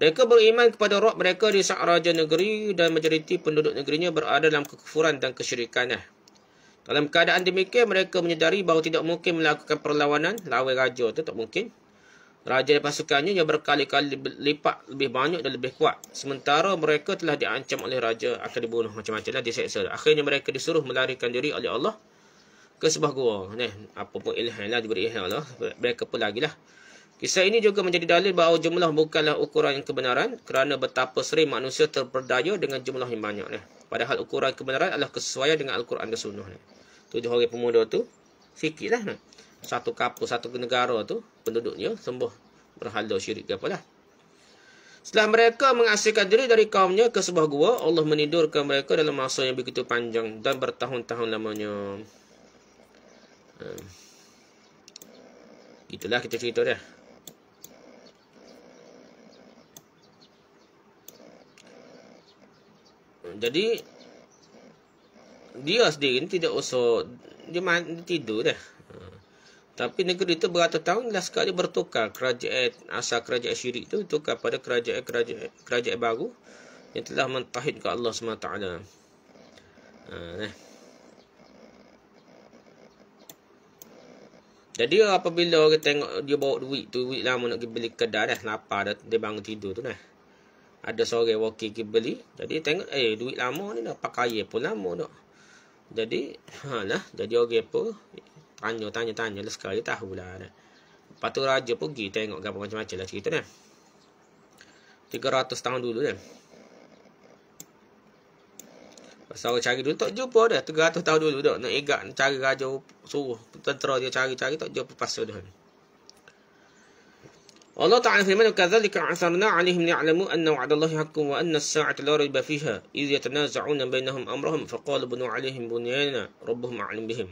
Speaker 1: Mereka beriman kepada roh mereka di saat raja negeri dan majoriti penduduk negerinya berada dalam kekufuran dan kesyirikannya. Eh. Dalam keadaan demikian, mereka menyedari bahawa tidak mungkin melakukan perlawanan lawan raja itu tak mungkin. Raja dan pasukannya yang berkali-kali lipat lebih banyak dan lebih kuat. Sementara mereka telah diancam oleh raja akan dibunuh macam-macam lah Akhirnya mereka disuruh melarikan diri oleh Allah ke sebuah gua ni apa pun ilham lah diberi ilham lah mereka pun lagi lah kisah ini juga menjadi dalil bahawa jumlah bukanlah ukuran yang kebenaran kerana betapa sering manusia terperdaya dengan jumlah yang banyak ni padahal ukuran kebenaran adalah kesesuaian dengan Al-Quran dan Sunnah ni tujuh orang pemuda tu sikitlah, lah ni satu kapu satu negara tu penduduknya sembuh berhala syirik ke apalah Setelah mereka mengasingkan diri dari kaumnya ke sebuah gua, Allah menidurkan mereka dalam masa yang begitu panjang dan bertahun-tahun lamanya. Uh, itulah kita cerita dia. Jadi dia sendiri ni tidak usah dia mandi tidur dah. Tapi negeri itu beratus tahun lah sekali bertukar kerajaan asal kerajaan syirik itu tukar pada kerajaan kerajaan, kerajaan baru yang telah mentahid ke Allah SWT. Uh, nah. Jadi apabila orang tengok dia bawa duit tu, duit lama nak pergi beli kedai dah, lapar dah, dia bangun tidur tu dah. Ada sore walkie pergi beli. Jadi tengok, eh duit lama ni dah, pakai pun lama dah. Jadi, ha lah, jadi orang apa, tanya, tanya, tanya lah sekali, tahu lah dah. Lepas raja pergi tengok apa macam-macam lah cerita dah. 300 tahun dulu dah. Pasal orang cari dulu tak jumpa dah. 300 tahun dulu dah. Nak egak, nak cari raja suruh. Tentera dia cari-cari tak jumpa pasal dah. Allah Ta'ala firman kadzalika a'tharna 'alaihim ya'lamu anna wa'ada Allahi haqqun wa anna as-sa'ata la rayba fiha idh yatanaza'una bainahum amrahum faqala bunu 'alaihim bunyana rabbuhum a'lam bihim.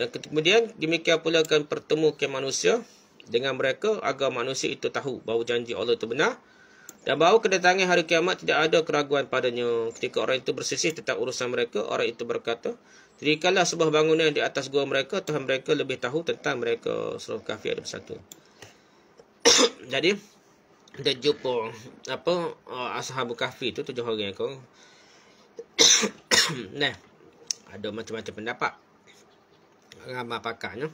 Speaker 1: Dan kemudian demikian pula akan bertemu ke manusia dengan mereka agar manusia itu tahu bahawa janji Allah itu benar dan bahawa kedatangan hari kiamat tidak ada keraguan padanya. Ketika orang itu bersisih tentang urusan mereka, orang itu berkata, Terikalah sebuah bangunan di atas gua mereka, Tuhan mereka lebih tahu tentang mereka. Surah Kahfi ayat satu. [coughs] Jadi, dia jumpa apa, uh, Ashabu Kahfi itu tujuh orang yang kau. [coughs] nah, ada macam-macam pendapat. Ramai pakarnya.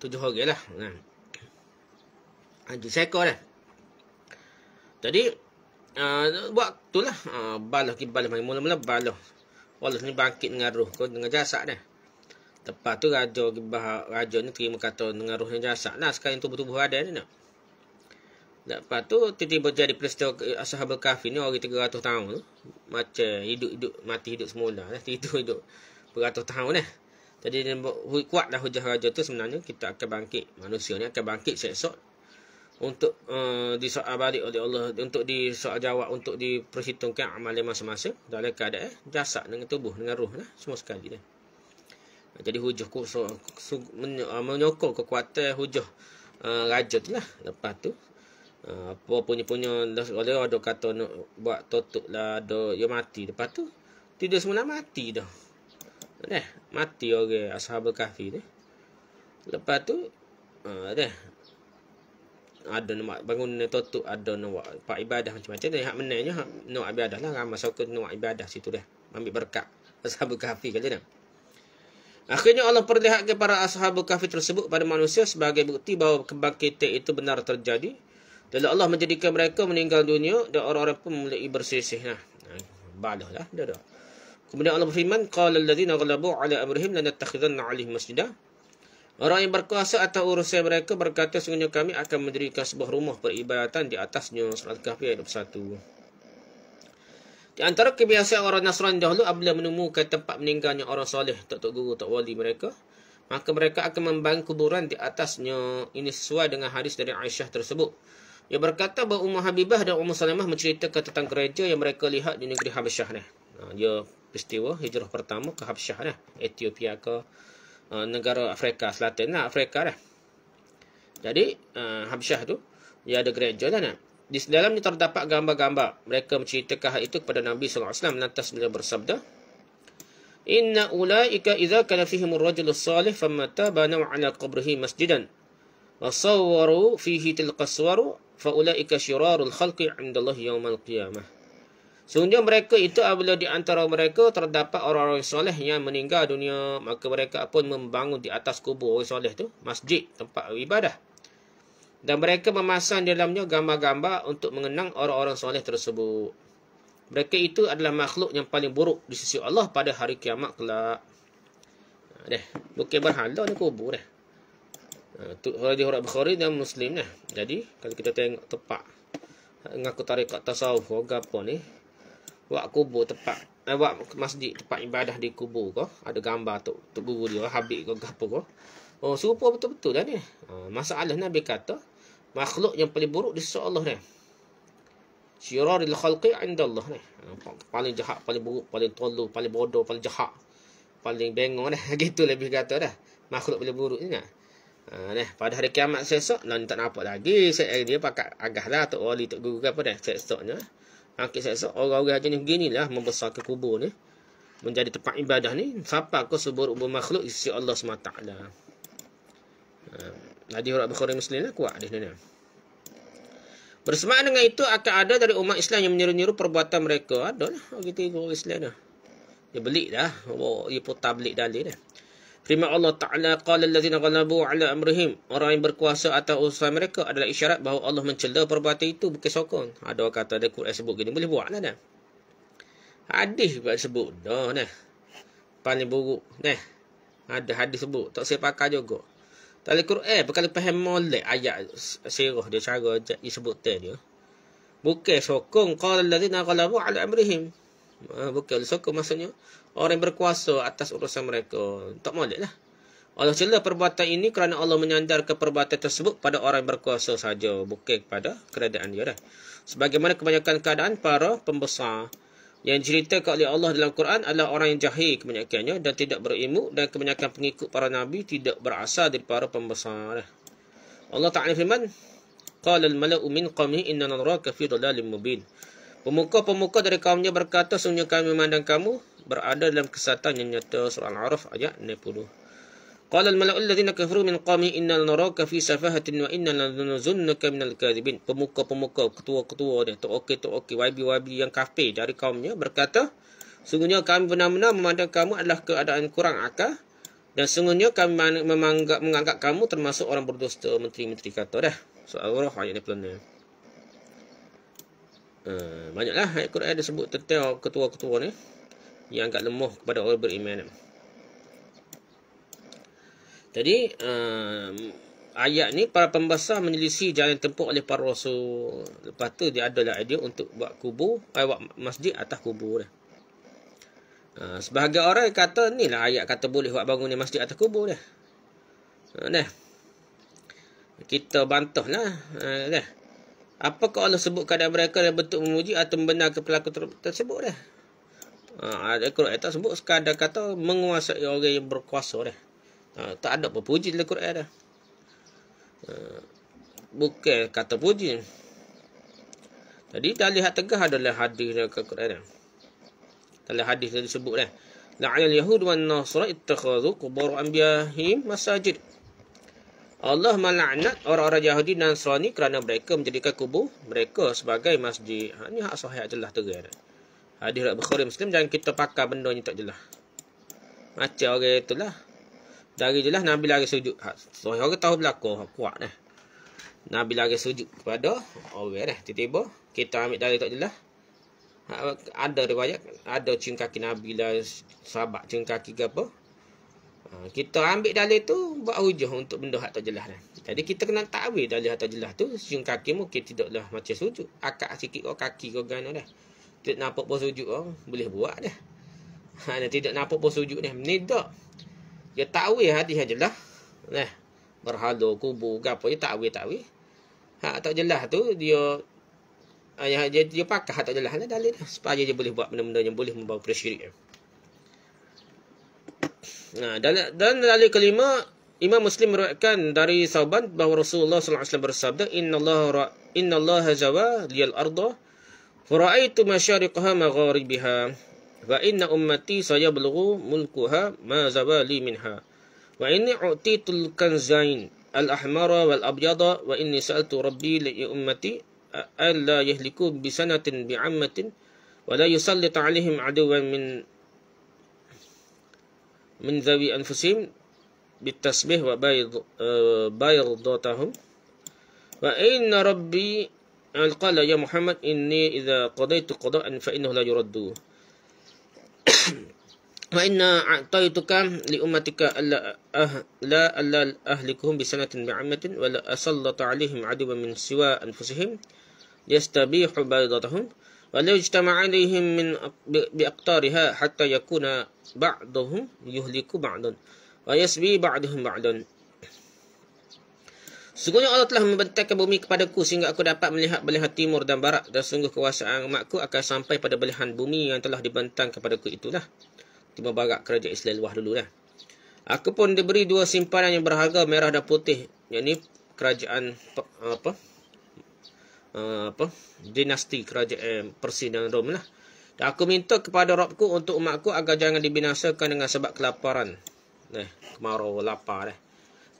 Speaker 1: Tujuh orang lah. Nah. saya kau lah. Jadi uh, buat tu lah. Uh, ah, baloh ke baloh. Mula-mula baloh. Walau ni bangkit dengan roh. Kau dengan jasad dah. Lepas tu raja, gibah, raja ni terima kata dengan roh yang jasad. Nah sekarang tubuh-tubuh ada ni nak. Lepas tu tiba-tiba jadi peristiwa eh, sahabat kafir ni orang 300 tahun tu. Macam hidup-hidup mati hidup semula lah. Tidur-hidup beratus tahun lah. Jadi kuat dah hujah raja tu sebenarnya kita akan bangkit. Manusia ni akan bangkit seksok untuk uh, disoal balik oleh Allah untuk disoal jawab untuk diperhitungkan amalan masa-masa dalam keadaan eh, jasad dengan tubuh dengan ruh lah, semua sekali lah. jadi hujah so, so, eh, menyokong kekuatan hujah uh, raja tu lah lepas tu uh, apa punya punya oleh ada kata nak buat totok lah ada yang mati lepas tu tidak semula mati dah dah mati orang okay, ashabul kahfi ni lepas tu uh, dah ada nak bangun totok ada nak pak ibadah macam-macam dan hak menanya hak nak ibadah lah ramai sokot nak ibadah situ dah ambil berkat [laughs] ashabul kahfi kata dia Akhirnya Allah perlihatkan para ashabul kahfi tersebut pada manusia sebagai bukti bahawa kebangkitan itu benar terjadi. Dan Allah menjadikan mereka meninggal dunia dan orang-orang pun mulai bersisih. Nah, ha, balah lah. Dah, dah. Kemudian Allah berfirman, Qala alladhina ghalabu ala amrihim lanattakhidhanna alihim masjidah. Orang yang berkuasa atau urusan mereka berkata sungguh kami akan mendirikan sebuah rumah peribadatan di atasnya. Surat Kahfi ayat 21. Di antara kebiasaan orang Nasrani dahulu apabila menemukan tempat meninggalnya orang soleh, tak tok guru, tak wali mereka, maka mereka akan membangun kuburan di atasnya. Ini sesuai dengan hadis dari Aisyah tersebut. Ia berkata bahawa Umar Habibah dan Umar Salimah menceritakan tentang gereja yang mereka lihat di negeri Habsyah ni. Ha, peristiwa hijrah pertama ke Habsyah Ethiopia ke. Eh, negara Afrika Selatan lah, Afrika lah. Jadi, uh, Habsyah tu, dia ada gereja lah eh, nak. Di dalam ni terdapat gambar-gambar. Mereka menceritakan hal itu kepada Nabi SAW. Lantas beliau bersabda. Inna ulaika idha kala fihimur rajulus salih famata banaw ala qabrihi masjidan. Wasawwaru fihi tilqaswaru faulaika syirarul khalqi indallahi yawmal qiyamah. Sehingga mereka itu apabila di antara mereka terdapat orang-orang soleh yang meninggal dunia, maka mereka pun membangun di atas kubur orang soleh itu, masjid, tempat ibadah. Dan mereka memasang di dalamnya gambar-gambar untuk mengenang orang-orang soleh tersebut. Mereka itu adalah makhluk yang paling buruk di sisi Allah pada hari kiamat kelak. Ha, deh, bukit berhala ni kubur deh. Itu ha, Hadith Hurat Bukhari dan Muslim deh. Jadi, kalau kita tengok tepat. Ha, ngaku tarikat tasawuf, apa ni buat kubur tepat, eh, buat masjid tepat ibadah di kubur ke ada gambar tu, tu guru dia habib ke apa ke oh serupa betul-betul dah ni oh, masalah nabi kata makhluk yang paling buruk di sisi Allah ni syirarul khalqi Allah ni oh, paling jahat paling buruk paling tolol paling bodoh paling jahat paling bengong dah [laughs] gitu lebih kata dah makhluk paling buruk ni nak Ha, nah, pada hari kiamat sesok, nanti tak nampak lagi. Saya dia pakai agahlah lah, Tok Wali, Tok Guru apa dah, sesoknya. Se- se- Okey saya rasa orang-orang jenis begini lah membesar ke kubur ni. Menjadi tempat ibadah ni. Siapa kau seburuk-buruk makhluk isi Allah SWT. Jadi lah. eh, uh, orang Bukhari Muslim lah kuat dia ni. Bersamaan dengan itu akan ada dari umat Islam yang meniru-niru perbuatan mereka. Ada lah. Kita orang Islam dah. Dia beli dah. Oh, dia pun tablik dalil dah. Firman Allah Ta'ala qala allazina ghalabu ala amrihim. Orang yang berkuasa atas usaha mereka adalah isyarat bahawa Allah mencela perbuatan itu bukan sokong. Ada kata ada Quran sebut gini boleh buat dah. Hadis buat sebut dah nah. Paling buruk nah. Ada hadis sebut tak saya pakai juga. Dalam Quran bekal paham molek ayat sirah dia cara disebut dia. dia. Bukan sokong qala allazina ghalabu ala amrihim. Ah, bukan sokong maksudnya orang berkuasa atas urusan mereka. Tak boleh lah. Allah cela perbuatan ini kerana Allah menyandar ke perbuatan tersebut pada orang berkuasa saja, bukan kepada keadaan dia dah. Sebagaimana kebanyakan keadaan para pembesar yang diceritakan oleh Allah dalam Quran adalah orang yang jahil kebanyakannya dan tidak berilmu dan kebanyakan pengikut para nabi tidak berasal dari para pembesar. Allah Taala firman, "Qala al-mala'u min qawmihi inna naraka fi dhalalim mubin." Pemuka-pemuka dari kaumnya berkata, "Sungguh kami memandang kamu berada dalam kesatan yang nyata surah Al-Araf ayat 90. Qala al-mala'u alladhina kafaru min qawmi inna lanaraka fi safahatin wa inna lanazunnaka min al-kadhibin. Pemuka-pemuka, ketua-ketua dia, tok okey tok okey, wabi wabi yang kafir dari kaumnya berkata, sungguhnya kami benar-benar memandang kamu adalah keadaan kurang akal dan sungguhnya kami menganggap, menganggap kamu termasuk orang berdusta, menteri-menteri kata dah. So Allah ayat ni pelana. Uh, banyaklah ayat Quran ada sebut tentang ketua-ketua ni yang agak lemah kepada orang beriman. Jadi um, ayat ni para pembesar menyelisi jalan tempuh oleh para rasul. Lepas tu dia adalah idea untuk buat kubur, eh, buat masjid atas kubur dia. Uh, sebahagian orang kata ni lah ayat kata boleh buat bangun masjid atas kubur dia. Uh, dah. Kita bantah lah. Uh, Apakah Allah sebut keadaan mereka yang bentuk memuji atau membenarkan pelaku tersebut dah? Ha, ada Al-Quran tak sebut sekadar kata menguasai orang yang berkuasa dia. Ha, tak ada berpuji dalam quran dah. Ha, bukan kata puji. Jadi kita lihat tegah adalah hadis dalam Al-Quran dah. Dalam hadis tadi sebut dah. La'al yahud wan nasra ittakhadhu qubur anbiyahim masajid. Allah melaknat orang-orang Yahudi dan Nasrani kerana mereka menjadikan kubur mereka sebagai masjid. Ha, ini hak sahih jelas terang. Hadis riwayat Bukhari Muslim jangan kita pakai benda ni tak jelas. Macam orang okay, itulah. Dari jelas Nabi lari sujud. Ha, so, orang tahu berlaku. Ha, kuat dah. Nabi lari sujud kepada orang okay, dah. Tiba-tiba kita ambil dari tak jelas. Ha, ada riwayat. Ada cium kaki Nabi lah. Sahabat cium kaki ke apa. Ha, kita ambil dalil tu buat hujah untuk benda hak tak jelas dah. Jadi kita kena takwil dalil hak tak jelas tu. Cium kaki mungkin tidaklah macam sujud. Akak sikit kau kaki kau gana dah tidak nampak pun sujud oh, boleh buat dah. Ha, tidak nampak pun sujud ni. Ni tak. Dia ya, takwil hadis aje lah. Nah, berhala kubu, ke apa dia ya, takwil takwil. Ha, tak jelas tu dia ayah ha, dia, dia pakah ha, tak jelas lah dalil dah. Supaya dia boleh buat benda-benda yang boleh membawa kepada Nah, ha, dan dan dalil kelima Imam Muslim meriwayatkan dari Sauban bahawa Rasulullah sallallahu alaihi wasallam bersabda, "Inna Allah ra, Inna Allah zawa liyal ardh فرأيت مشارقها مغاربها فإن أمتي سيبلغ ملكها ما زبالي منها وإني أعطيت الكنزين الأحمر والأبيض وإني سألت ربي لأمتي ألا يهلكوا بسنة بعمة ولا يسلط عليهم عدوا من من ذوي أنفسهم بالتسبيح وبيض آه، بيضتهم وإن ربي قال يا محمد إني إذا قضيت قضاء فإنه لا يرد [coughs] وإن أعطيتك لأمتك ألا أه-، لا ألا أهلكهم بسنة بعمة ولا أسلط عليهم عدوا من سوى أنفسهم يستبيح بيضتهم ولو اجتمع عليهم من بأقطارها حتى يكون بعضهم يهلك بعضا ويسبي بعضهم بعضا Sungguhnya Allah telah membentangkan bumi kepadaku sehingga aku dapat melihat belahan timur dan barat dan sungguh kekuasaan umatku akan sampai pada belahan bumi yang telah dibentang kepadaku itulah. Timur barat kerajaan Islam luah dulu lah. Aku pun diberi dua simpanan yang berharga merah dan putih. Yang ini kerajaan apa? Eh, apa? Dinasti kerajaan Persia dan Rom lah. Dan aku minta kepada Robku untuk umatku agar jangan dibinasakan dengan sebab kelaparan. Eh, kemarau lapar eh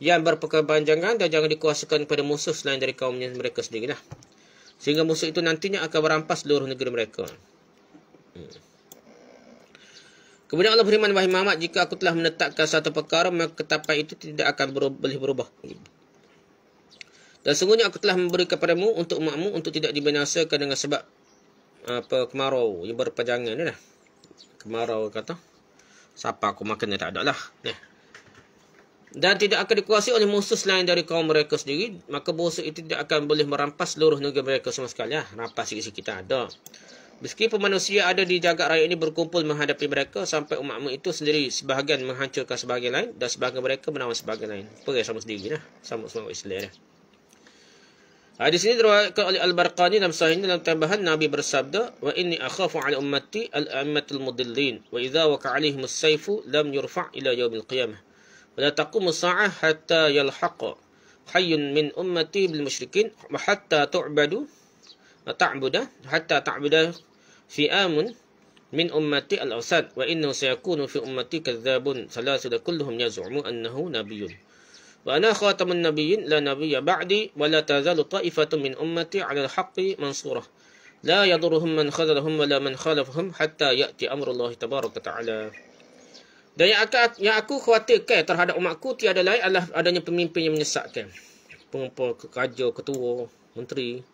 Speaker 1: yang berkepanjangan dan jangan dikuasakan kepada musuh selain dari kaumnya mereka sendiri lah. Sehingga musuh itu nantinya akan merampas seluruh negeri mereka. Hmm. Kemudian Allah beriman wahai Muhammad, jika aku telah menetapkan satu perkara, maka ketapan itu tidak akan berubah, boleh berubah. Dan sungguhnya aku telah memberi kepadamu untuk umatmu untuk tidak dibinasakan dengan sebab apa kemarau yang berpanjangan ini lah. Kemarau kata. Siapa aku makan dia tak ada lah. Nih dan tidak akan dikuasai oleh musuh selain dari kaum mereka sendiri maka musuh itu tidak akan boleh merampas seluruh negara mereka sama sekali lah. rampas sikit-sikit kita ada meskipun manusia ada di jagat raya ini berkumpul menghadapi mereka sampai umatmu itu sendiri sebahagian menghancurkan sebahagian lain dan sebahagian mereka menawan sebahagian lain perai sama sendiri lah sama sama Islam lah ah, Di sini diriwayatkan oleh Al-Barqani dalam sahih dalam tambahan Nabi bersabda wa inni akhafu ala ummati al-a'immatul mudillin wa idza waqa'a alaihim as-sayfu lam yurfa' ila yaumil qiyamah ولا تقوم الساعة حتى يلحق حي من أمتي بالمشركين وحتى تعبد وتعبد حتى تعبد فئام من أمتي الأوساد وإنه سيكون في أمتي كذاب سلاسل كلهم يزعم أنه نبي وأنا خاتم النبيين لا نبي بعدي ولا تزال طائفة من أمتي على الحق منصورة لا يضرهم من خذلهم ولا من خالفهم حتى يأتي أمر الله تبارك وتعالى Dan yang aku, yang aku khawatirkan terhadap umatku tiada lain adalah adanya pemimpin yang menyesatkan. Pengumpul kerajaan, ketua, menteri,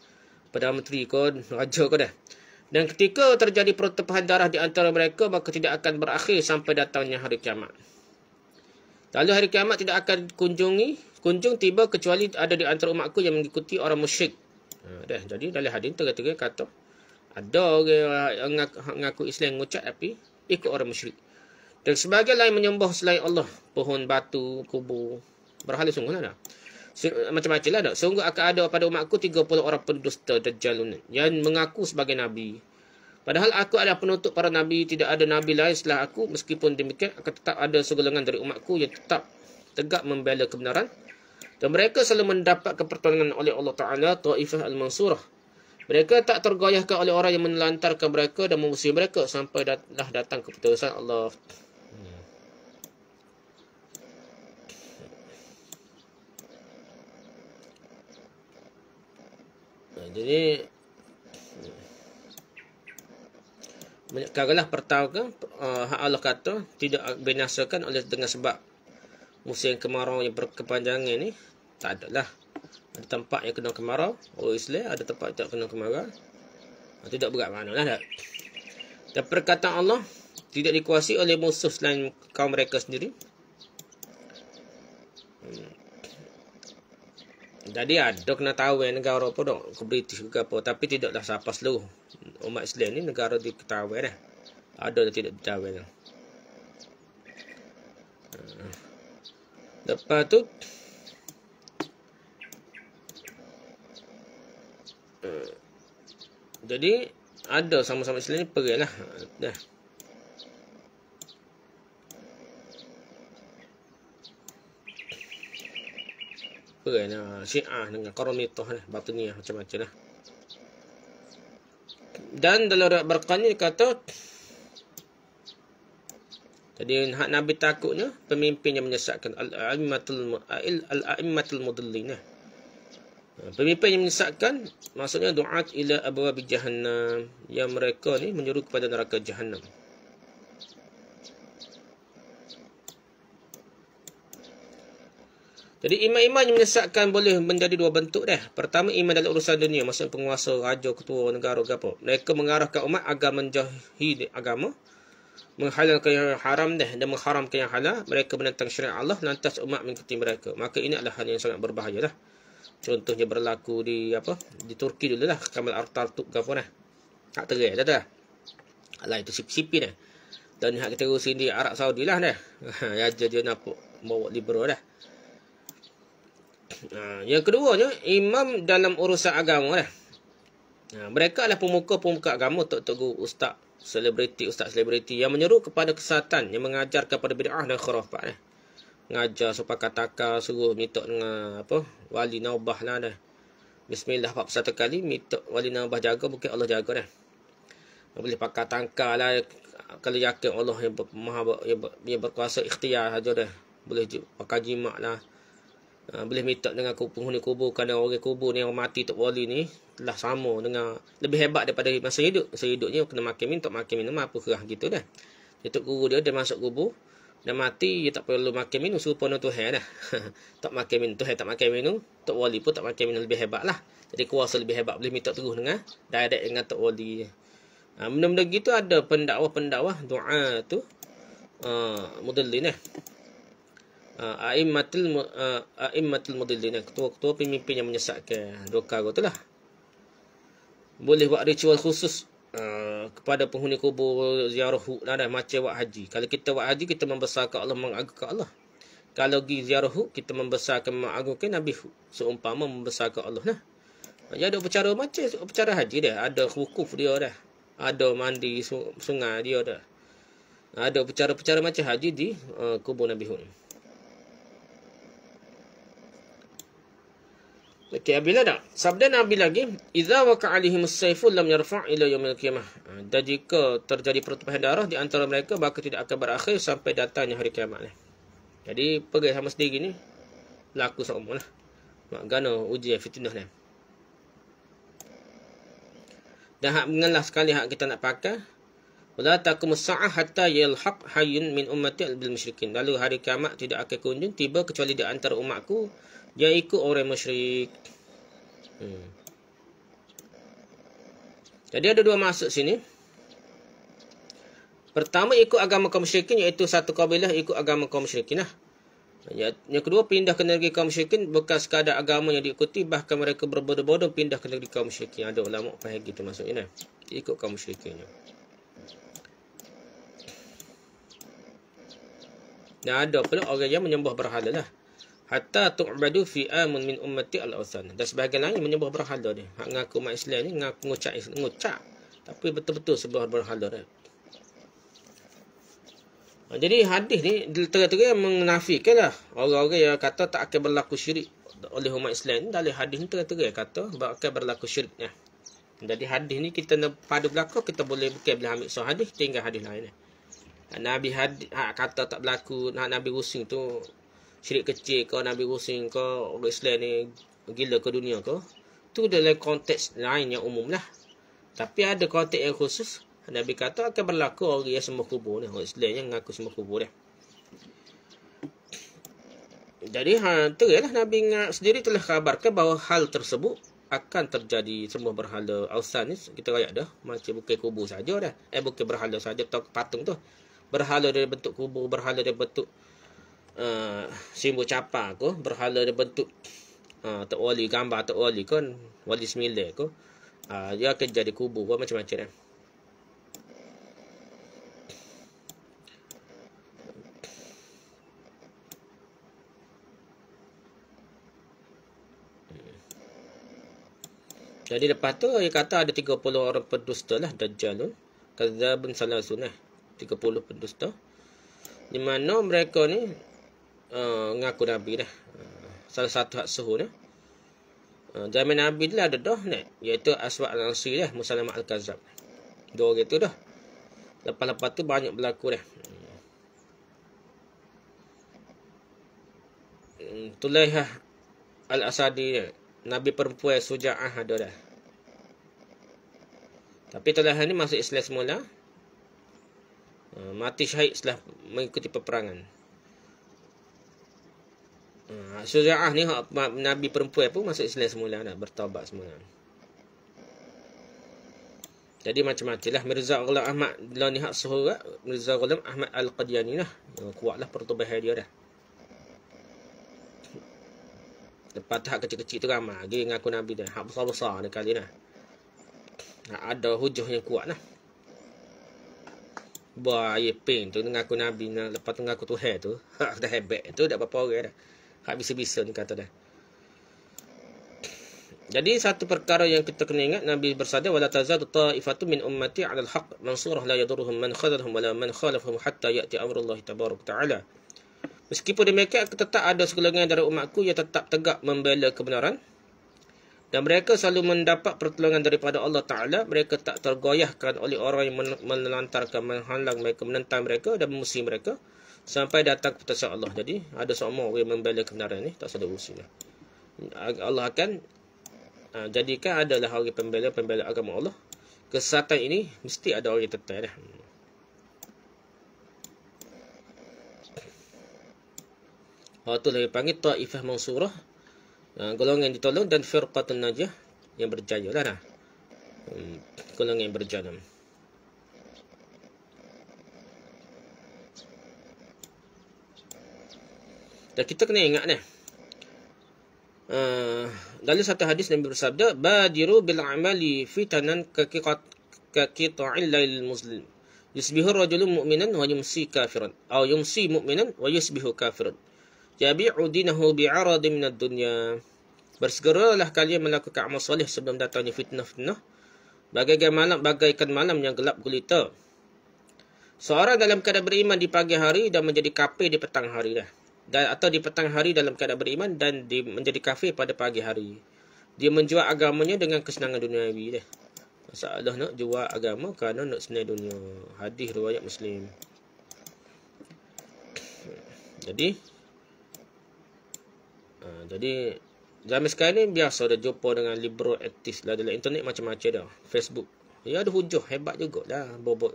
Speaker 1: Perdana Menteri kau, Raja kau dah. Dan ketika terjadi pertumpahan darah di antara mereka, maka tidak akan berakhir sampai datangnya hari kiamat. Lalu hari kiamat tidak akan kunjungi, kunjung tiba kecuali ada di antara umatku yang mengikuti orang musyrik. Ha, dah, jadi dalam hadis tengah-tengah kata, ada orang yang mengaku Islam mengucap tapi ikut orang musyrik. Dan sebagai lain menyembah selain Allah. Pohon, batu, kubur. Berhala sungguh lah. Macam-macam lah. Sungguh akan ada pada umatku 30 orang pendusta Dajjal. Yang mengaku sebagai Nabi. Padahal aku adalah penutup para Nabi. Tidak ada Nabi lain setelah aku. Meskipun demikian, akan tetap ada segelangan dari umatku yang tetap tegak membela kebenaran. Dan mereka selalu mendapat kepertolongan oleh Allah Ta'ala, Ta'ifah Al-Mansurah. Mereka tak tergoyahkan oleh orang yang menelantarkan mereka dan mengusir mereka sampai dah datang keputusan Allah jadi menyekarlah pertahukan uh, eh, Allah kata tidak binasakan oleh dengan sebab musim kemarau yang berkepanjangan ni tak ada lah ada tempat yang kena kemarau oh Islam ada tempat yang tak kena kemarau nah, tidak berat mana lah tak dan perkataan Allah tidak dikuasai oleh musuh selain kaum mereka sendiri Jadi ada kena tahu yang negara apa dok ke British ke apa tapi tidak dah sampai seluruh umat Islam ni negara diketahui dah. Ada dah tidak diketahui dah. Hmm. Lepas tu hmm. Jadi ada sama-sama Islam ni lah Dah. apa kan uh, ah, syiah dengan karamitah lah batiniah macam-macam lah dan dalam riwayat berkan kata jadi hak nabi takutnya pemimpin yang menyesatkan al-a'immatul mu'ail al-a'immatul mudallin lah. ah, Pemimpin yang menyesatkan maksudnya doa ila abwa bi jahannam yang mereka ni menyuruh kepada neraka jahannam. Jadi iman-iman yang menyesatkan boleh menjadi dua bentuk dah. Pertama iman dalam urusan dunia, maksudnya penguasa, raja, ketua negara ke apa. Mereka mengarahkan umat agar menjauhi agama, menghalalkan yang haram dah dan mengharamkan yang halal. Mereka menentang syariat Allah lantas umat mengikuti mereka. Maka ini adalah hal yang sangat berbahaya lah. Contohnya berlaku di apa? Di Turki dulu lah, Kamal artar ke apa lah. Tak terik dah dah. Allah itu sip-sipi dah. Dan hak kita sini Arab Saudilah lah dah. [laughs] Raja dia nak bawa liberal dah. Ha, yang keduanya, imam dalam urusan agama lah. Ha, mereka adalah pemuka-pemuka agama, tok tok guru, ustaz, selebriti, ustaz selebriti yang menyeru kepada kesatan, yang mengajar kepada bid'ah dan khurafat lah. Ngajar supaya kataka, suruh mitok dengan apa, wali naubah lah dah. Bismillah, satu kali, mitok wali naubah jaga, mungkin Allah jaga dah. Boleh pakai tangka lah, kalau yakin Allah yang, ber, maha, yang, ber, yang berkuasa ikhtiar saja dah. Boleh pakai jimat lah. Ha, boleh minta dengan penghuni kubur kerana orang kubur ni orang mati tok wali ni telah sama dengan lebih hebat daripada masa hidup. Masa hidupnya kena makan minum, makan minum apa kerah gitu dah. Dia tok guru dia dia masuk kubur dan mati dia tak perlu makan minum serupa dengan Tuhan dah. [laughs] tak makan minum, Tuhan tak makan minum, tok wali pun tak makan minum lebih hebat lah. Jadi kuasa lebih hebat boleh minta terus dengan direct dengan tok wali. Ha, benda-benda gitu ada pendakwah-pendakwah doa tu. Ah, ha, uh, modelin eh uh, aimmatul uh, aimmatul mudillin eh, ketua-ketua pemimpin yang menyesatkan dua perkara itulah boleh buat ritual khusus uh, kepada penghuni kubur ziarah hu nah, macam buat haji kalau kita buat haji kita membesarkan Allah mengagungkan Allah kalau pergi ziarah hu kita membesarkan mengagungkan Nabi hu seumpama membesarkan Allah nah jadi ada percara macam percara haji dah ada wukuf dia dah ada mandi sungai dia dah ada percara-percara macam haji di uh, kubur Nabi Hud. Okey, bila dah? Sabda Nabi lagi, "Idza waqa'a alaihim as-sayfu lam yarfa' ila yaumil qiyamah." Ha, dan jika terjadi pertumpahan darah di antara mereka, maka tidak akan berakhir sampai datangnya hari kiamat ni. Jadi, pergi sama sendiri ni laku semua lah. Mak gana uji fitnah ni. Dan hak mengalah sekali hak kita nak pakai. Wala takum sa'ah hatta yalhaq hayyun min ummati al-musyrikin. Lalu hari kiamat tidak akan kunjung tiba kecuali di antara umatku Jangan ikut orang musyrik. Hmm. Jadi ada dua masuk sini. Pertama ikut agama kaum musyrikin iaitu satu kabilah ikut agama kaum musyrikin lah. Ya, yang kedua pindah ke negeri kaum musyrikin bekas sekadar agama yang diikuti bahkan mereka berbodoh-bodoh pindah ke negeri kaum musyrikin. Ada ulama faham gitu masuk ini lah. Ikut kaum musyrikinnya. Dan ada pula orang yang menyembah berhala lah hatta tu'badu fi amun min ummati al-awthan. Dan sebahagian lain menyembah berhala ni. Hak mengaku umat Islam ni mengaku ngucak ngucak. Tapi betul-betul sebuah berhala ni. Ha, jadi hadis ni terang-terang menafikan lah orang-orang yang kata tak akan berlaku syirik oleh umat Islam dari hadis ni terang-terang kata akan berlaku syiriknya. Jadi hadis ni kita pada belakang kita boleh bukan boleh ambil so hadis tinggal hadis lain. Ya. Nabi hadis, ha, kata tak berlaku, Nabi Rusing tu syirik kecil ke Nabi Husin ke orang Islam ni gila ke dunia ke tu dalam konteks lain yang umum lah tapi ada konteks yang khusus Nabi kata akan berlaku orang yang semua kubur ni orang Islam yang mengaku semua kubur ni jadi hantu ya lah Nabi ingat sendiri telah kabarkan bahawa hal tersebut akan terjadi semua berhala Ausan ni kita kaya dah macam bukan kubur saja dah eh bukan berhala saja patung tu berhala dari bentuk kubur berhala dari bentuk Ah, simbol capa ko berhala dia bentuk uh, wali gambar tak wali kan wali semile ko uh, dia akan jadi kubu ko macam-macam kan Jadi lepas tu dia kata ada 30 orang pendusta lah Dajjal tu. Kazabun Salasun lah. 30 pendusta. Di mana mereka ni mengaku eh, Nabi dah. Eh, salah satu hak suhu dah. Eh, zaman Nabi dia lah ada dah ni. Iaitu Aswad Al-Nasri dah. Musalamah Al-Kazab. Dua orang itu dah. Lepas-lepas tu banyak berlaku dah. Hmm. hmm Tulaihah Al-Asadi ni. Nabi perempuan Suja'ah ada dah. Tapi Tulaihah ni masuk Islam semula. mati syahid setelah mengikuti peperangan. Hmm. Ha, Syuja'ah ni Nabi perempuan pun masuk Islam semula dah bertaubat semula. Jadi macam-macam lah Mirza Ghulam Ahmad la ni hak surat Mirza Ghulam Ahmad Al-Qadiani lah. Oh, Kuatlah pertubuhan dia dah. Lepas tu hak kecil-kecil tu ramai lagi dengan aku Nabi dah. Hak besar-besar ni kali dah. Hak ada hujah yang kuat lah. Buah ya, air pink tu dengan aku Nabi lah. Lepas tu dengan aku Tuhan tu. dah hebat tu dah berapa orang dah. Hak bisa-bisa ni kata dia. Jadi satu perkara yang kita kena ingat Nabi bersabda wala tazadu ta'ifatu min ummati 'ala al-haq mansurah la yadurruhum man khadalahum wala man khalafahum hatta ya'ti amrullah tabaarak ta'ala. Meskipun demikian tetap ada segelengan dari umatku yang tetap tegak membela kebenaran dan mereka selalu mendapat pertolongan daripada Allah Ta'ala. Mereka tak tergoyahkan oleh orang yang menelantarkan, menghalang mereka, menentang mereka dan memusuhi mereka sampai datang keputusan Allah. Jadi ada semua orang membela kebenaran ni tak salah usul lah. Allah akan uh, jadikan adalah orang pembela-pembela agama Allah. Kesatan ini mesti ada orang tetap dah. Orang tu lagi panggil Ta'ifah Mansurah. Uh, golongan yang ditolong dan Firqatul Najah yang berjaya lah dah. Hmm, golongan yang berjaya. Lah. Dan kita kena ingat ni. Uh, dalam satu hadis Nabi bersabda, "Badiru bil amali fitanan kaqiqat kaqita'il lail muslim." Yusbihu rajulu mu'minan wa yumsi kafiran. Aw yumsi mu'minan wa yusbihu kafiran. Yabi'u dinahu bi'aradin min ad-dunya. Bersegeralah kalian melakukan amal soleh sebelum datangnya fitnah-fitnah. Bagaikan malam bagaikan malam yang gelap gulita. Seorang dalam keadaan beriman di pagi hari dan menjadi kafir di petang hari dah dan atau di petang hari dalam keadaan beriman dan di, menjadi kafir pada pagi hari. Dia menjual agamanya dengan kesenangan dunia ini. Masalah nak jual agama kerana nak senang dunia. Hadis riwayat Muslim. Jadi uh, jadi zaman sekarang ni biasa dah jumpa dengan liberal artist lah dalam internet macam-macam dah. Facebook. Ya ada hujah hebat juga dah, Bobok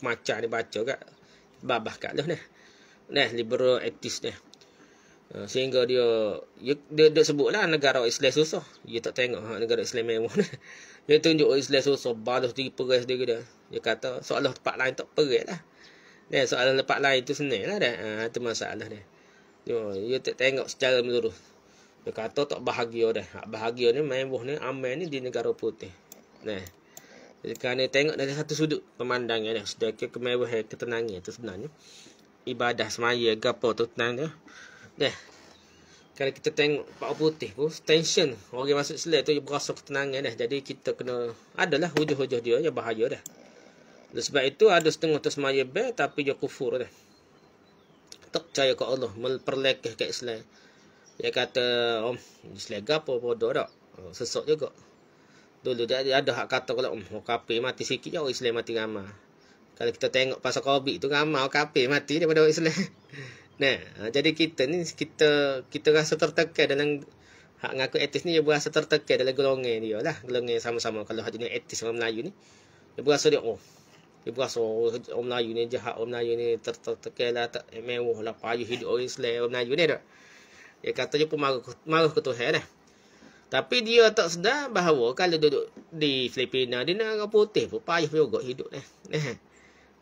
Speaker 1: macam ni baca kat babah kat lah ni. Nah, liberal aktivis ni. Ah, sehingga dia, dia, dia, dia sebutlah negara Islam susah. Dia tak tengok ha, negara Islam yang mana. [laughs] Dia tunjuk Islam susah, balas diri peras dia dia. Dia kata, soalan tempat lain tak perik lah. Nah, soalan tempat lain tu senang lah dah. Uh, itu masalah dia. Dia, dia tak tengok secara menurut. Dia kata tak bahagia dah. Bahagia ni memang ni aman ni di negara putih. Nah. Jadi kerana tengok dari satu sudut pemandangan ni. Sudah kemewahan ketenangan tu sebenarnya ibadah semaya ke apa tu tenang tu. Dah. Kalau kita tengok pak putih tu tension orang masuk selai tu dia berasa ketenangan dah. Jadi kita kena adalah hujah-hujah dia yang bahaya dah. Sebab itu ada setengah tu semaya be tapi dia kufur dah. Tak percaya ke Allah memperlekeh ke Islam. Dia kata om oh, Islam gapo bodoh dak. Sesok juga. Dulu dia ada hak kata kalau om oh, kafir mati sikit je ya, Islam mati ramai. Kalau kita tengok pasal COVID tu ramai kafir mati daripada orang Islam. [laughs] nah, ha, jadi kita ni kita kita rasa tertekan dalam hak ngaku etis ni dia berasa tertekan dalam golongan dia lah. Golongan sama-sama kalau hak jenis etis orang Melayu ni. Dia berasa dia oh. Dia berasa oh, orang Melayu ni jahat, orang Melayu ni tertekan lah, tak eh, mewah lah, payuh hidup orang Islam, orang Melayu ni tak. Dia kata dia pun marah, marah ke Tuhan lah. Tapi dia tak sedar bahawa kalau duduk di Filipina, dia nak orang putih pun payah juga hidup. Eh.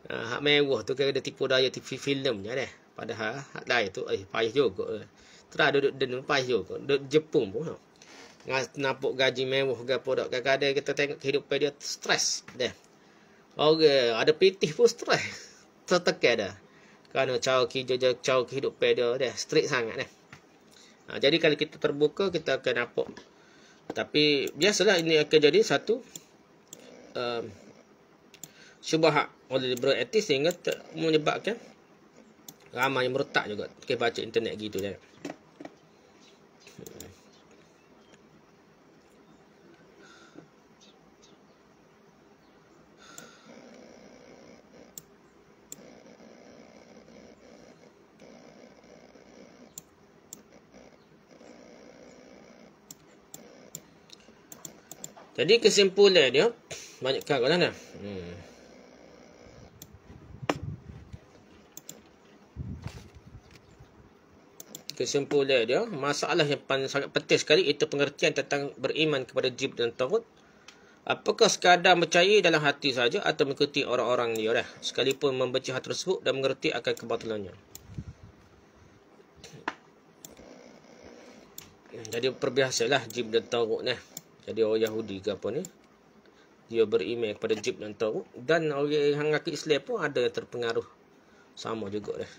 Speaker 1: Ha, hak mewah tu kira ada tipu daya TV filmnya dah. Padahal hak daya tu eh payah juga. Terah duduk dengan, payah juga. Duduk Jepun pun. Ha. Ngas nampak gaji mewah ke apa dak kadang kita tengok kehidupan dia stres dah. Okey, ada pitih pun stres. [laughs] Tertekan dah. Kerana cara kerja cara hidup pada dia straight sangat dah. Ha, jadi kalau kita terbuka kita akan nampak tapi biasalah ini akan jadi satu um, syubahat oleh liberal atheist sehingga menyebabkan ramai yang meretak juga ke baca internet gitu dia. Jadi kesimpulannya dia banyak kan kan. Hmm. kesimpulan dia masalah yang paling sangat penting sekali itu pengertian tentang beriman kepada jib dan taurat apakah sekadar percaya dalam hati saja atau mengikuti orang-orang dia dah sekalipun membaca hal tersebut dan mengerti akan kebatilannya jadi perbiasalah jib dan taurat ni jadi orang Yahudi ke apa ni dia beriman kepada jib dan taurat dan orang yang mengaku Islam pun ada yang terpengaruh sama juga dah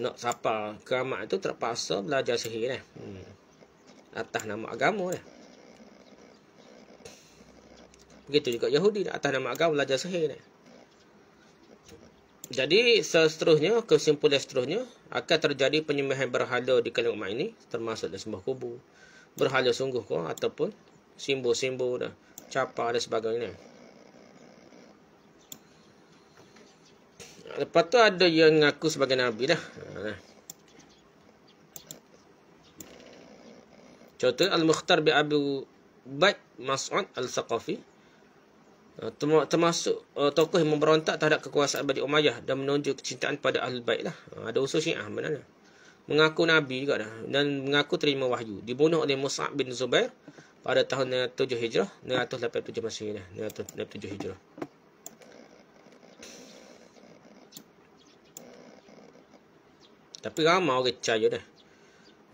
Speaker 1: nak siapa keramat tu terpaksa belajar sihir ni. Hmm. Atas nama agama ni. Begitu juga Yahudi atas nama agama belajar sihir ni. Jadi seterusnya kesimpulan seterusnya akan terjadi penyembahan berhala di kalangan umat ini termasuk dan sembah kubur. Berhala sungguh ke ataupun simbol-simbol dah capa dan sebagainya. Ni. Lepas tu ada yang mengaku sebagai Nabi ha, dah. Contoh Al-Mukhtar bin Abu Bakr Mas'ud Al-Saqafi. Ha, termasuk uh, tokoh yang memberontak terhadap kekuasaan Bani Umayyah dan menunjuk kecintaan pada Ahlul Baik lah. Ada usul Syiah benar Mengaku Nabi juga dah dan mengaku terima wahyu. Dibunuh oleh Mus'ab bin Zubair pada tahun 7 Hijrah, 987 Masehi dah. Hijrah. Tapi ramai orang percaya dah.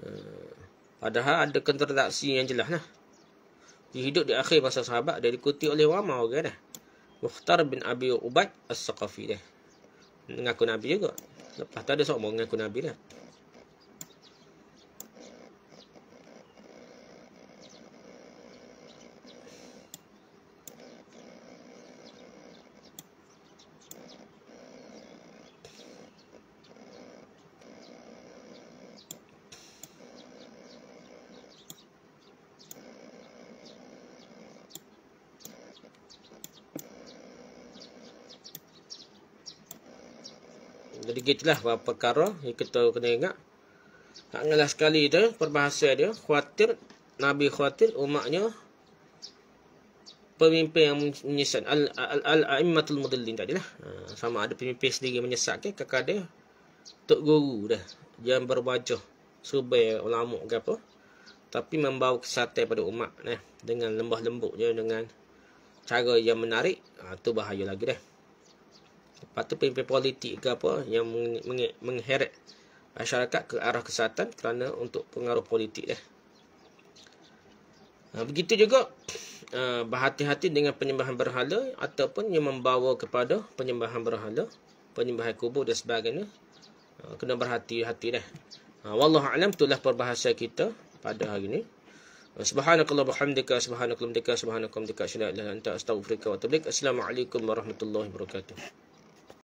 Speaker 1: Eh, padahal ada kontradaksi yang jelas lah. Dia hidup di akhir masa sahabat. Dia dikuti oleh ramai orang dah. Mukhtar bin Abi Ubaid As-Saqafi dah. Mengaku Nabi juga. Lepas tu ada seorang mengaku Nabi dah. sikitlah beberapa perkara yang kita kena ingat. Tak ngelah sekali tu perbahasa dia. Khawatir, Nabi khawatir umatnya pemimpin yang menyesat. Al-A'immatul al, al, Mudallin tadi lah. Ha, sama ada pemimpin sendiri menyesat ke kakak dia. Tok Guru dah. Jangan berwajah. Subai ulama ke apa. Tapi membawa kesatai pada umat. Eh, dengan lembah lembuknya Dengan cara yang menarik. Itu ha, bahaya lagi dah. Lepas tu pemimpin politik ke apa yang mengheret masyarakat ke arah kesatan kerana untuk pengaruh politik dia. Ha, begitu juga [sniffs] uh, berhati-hati dengan penyembahan berhala ataupun yang membawa kepada penyembahan berhala, penyembahan kubur dan sebagainya. Ha, kena berhati-hati dah. Ha, wallahu alam itulah perbahasa kita pada hari ini. Subhanakallah Alhamdulillah, subhanakallah Alhamdulillah, subhanakallah Alhamdulillah. asyhadu an la ilaha illa anta Assalamualaikum warahmatullahi wabarakatuh.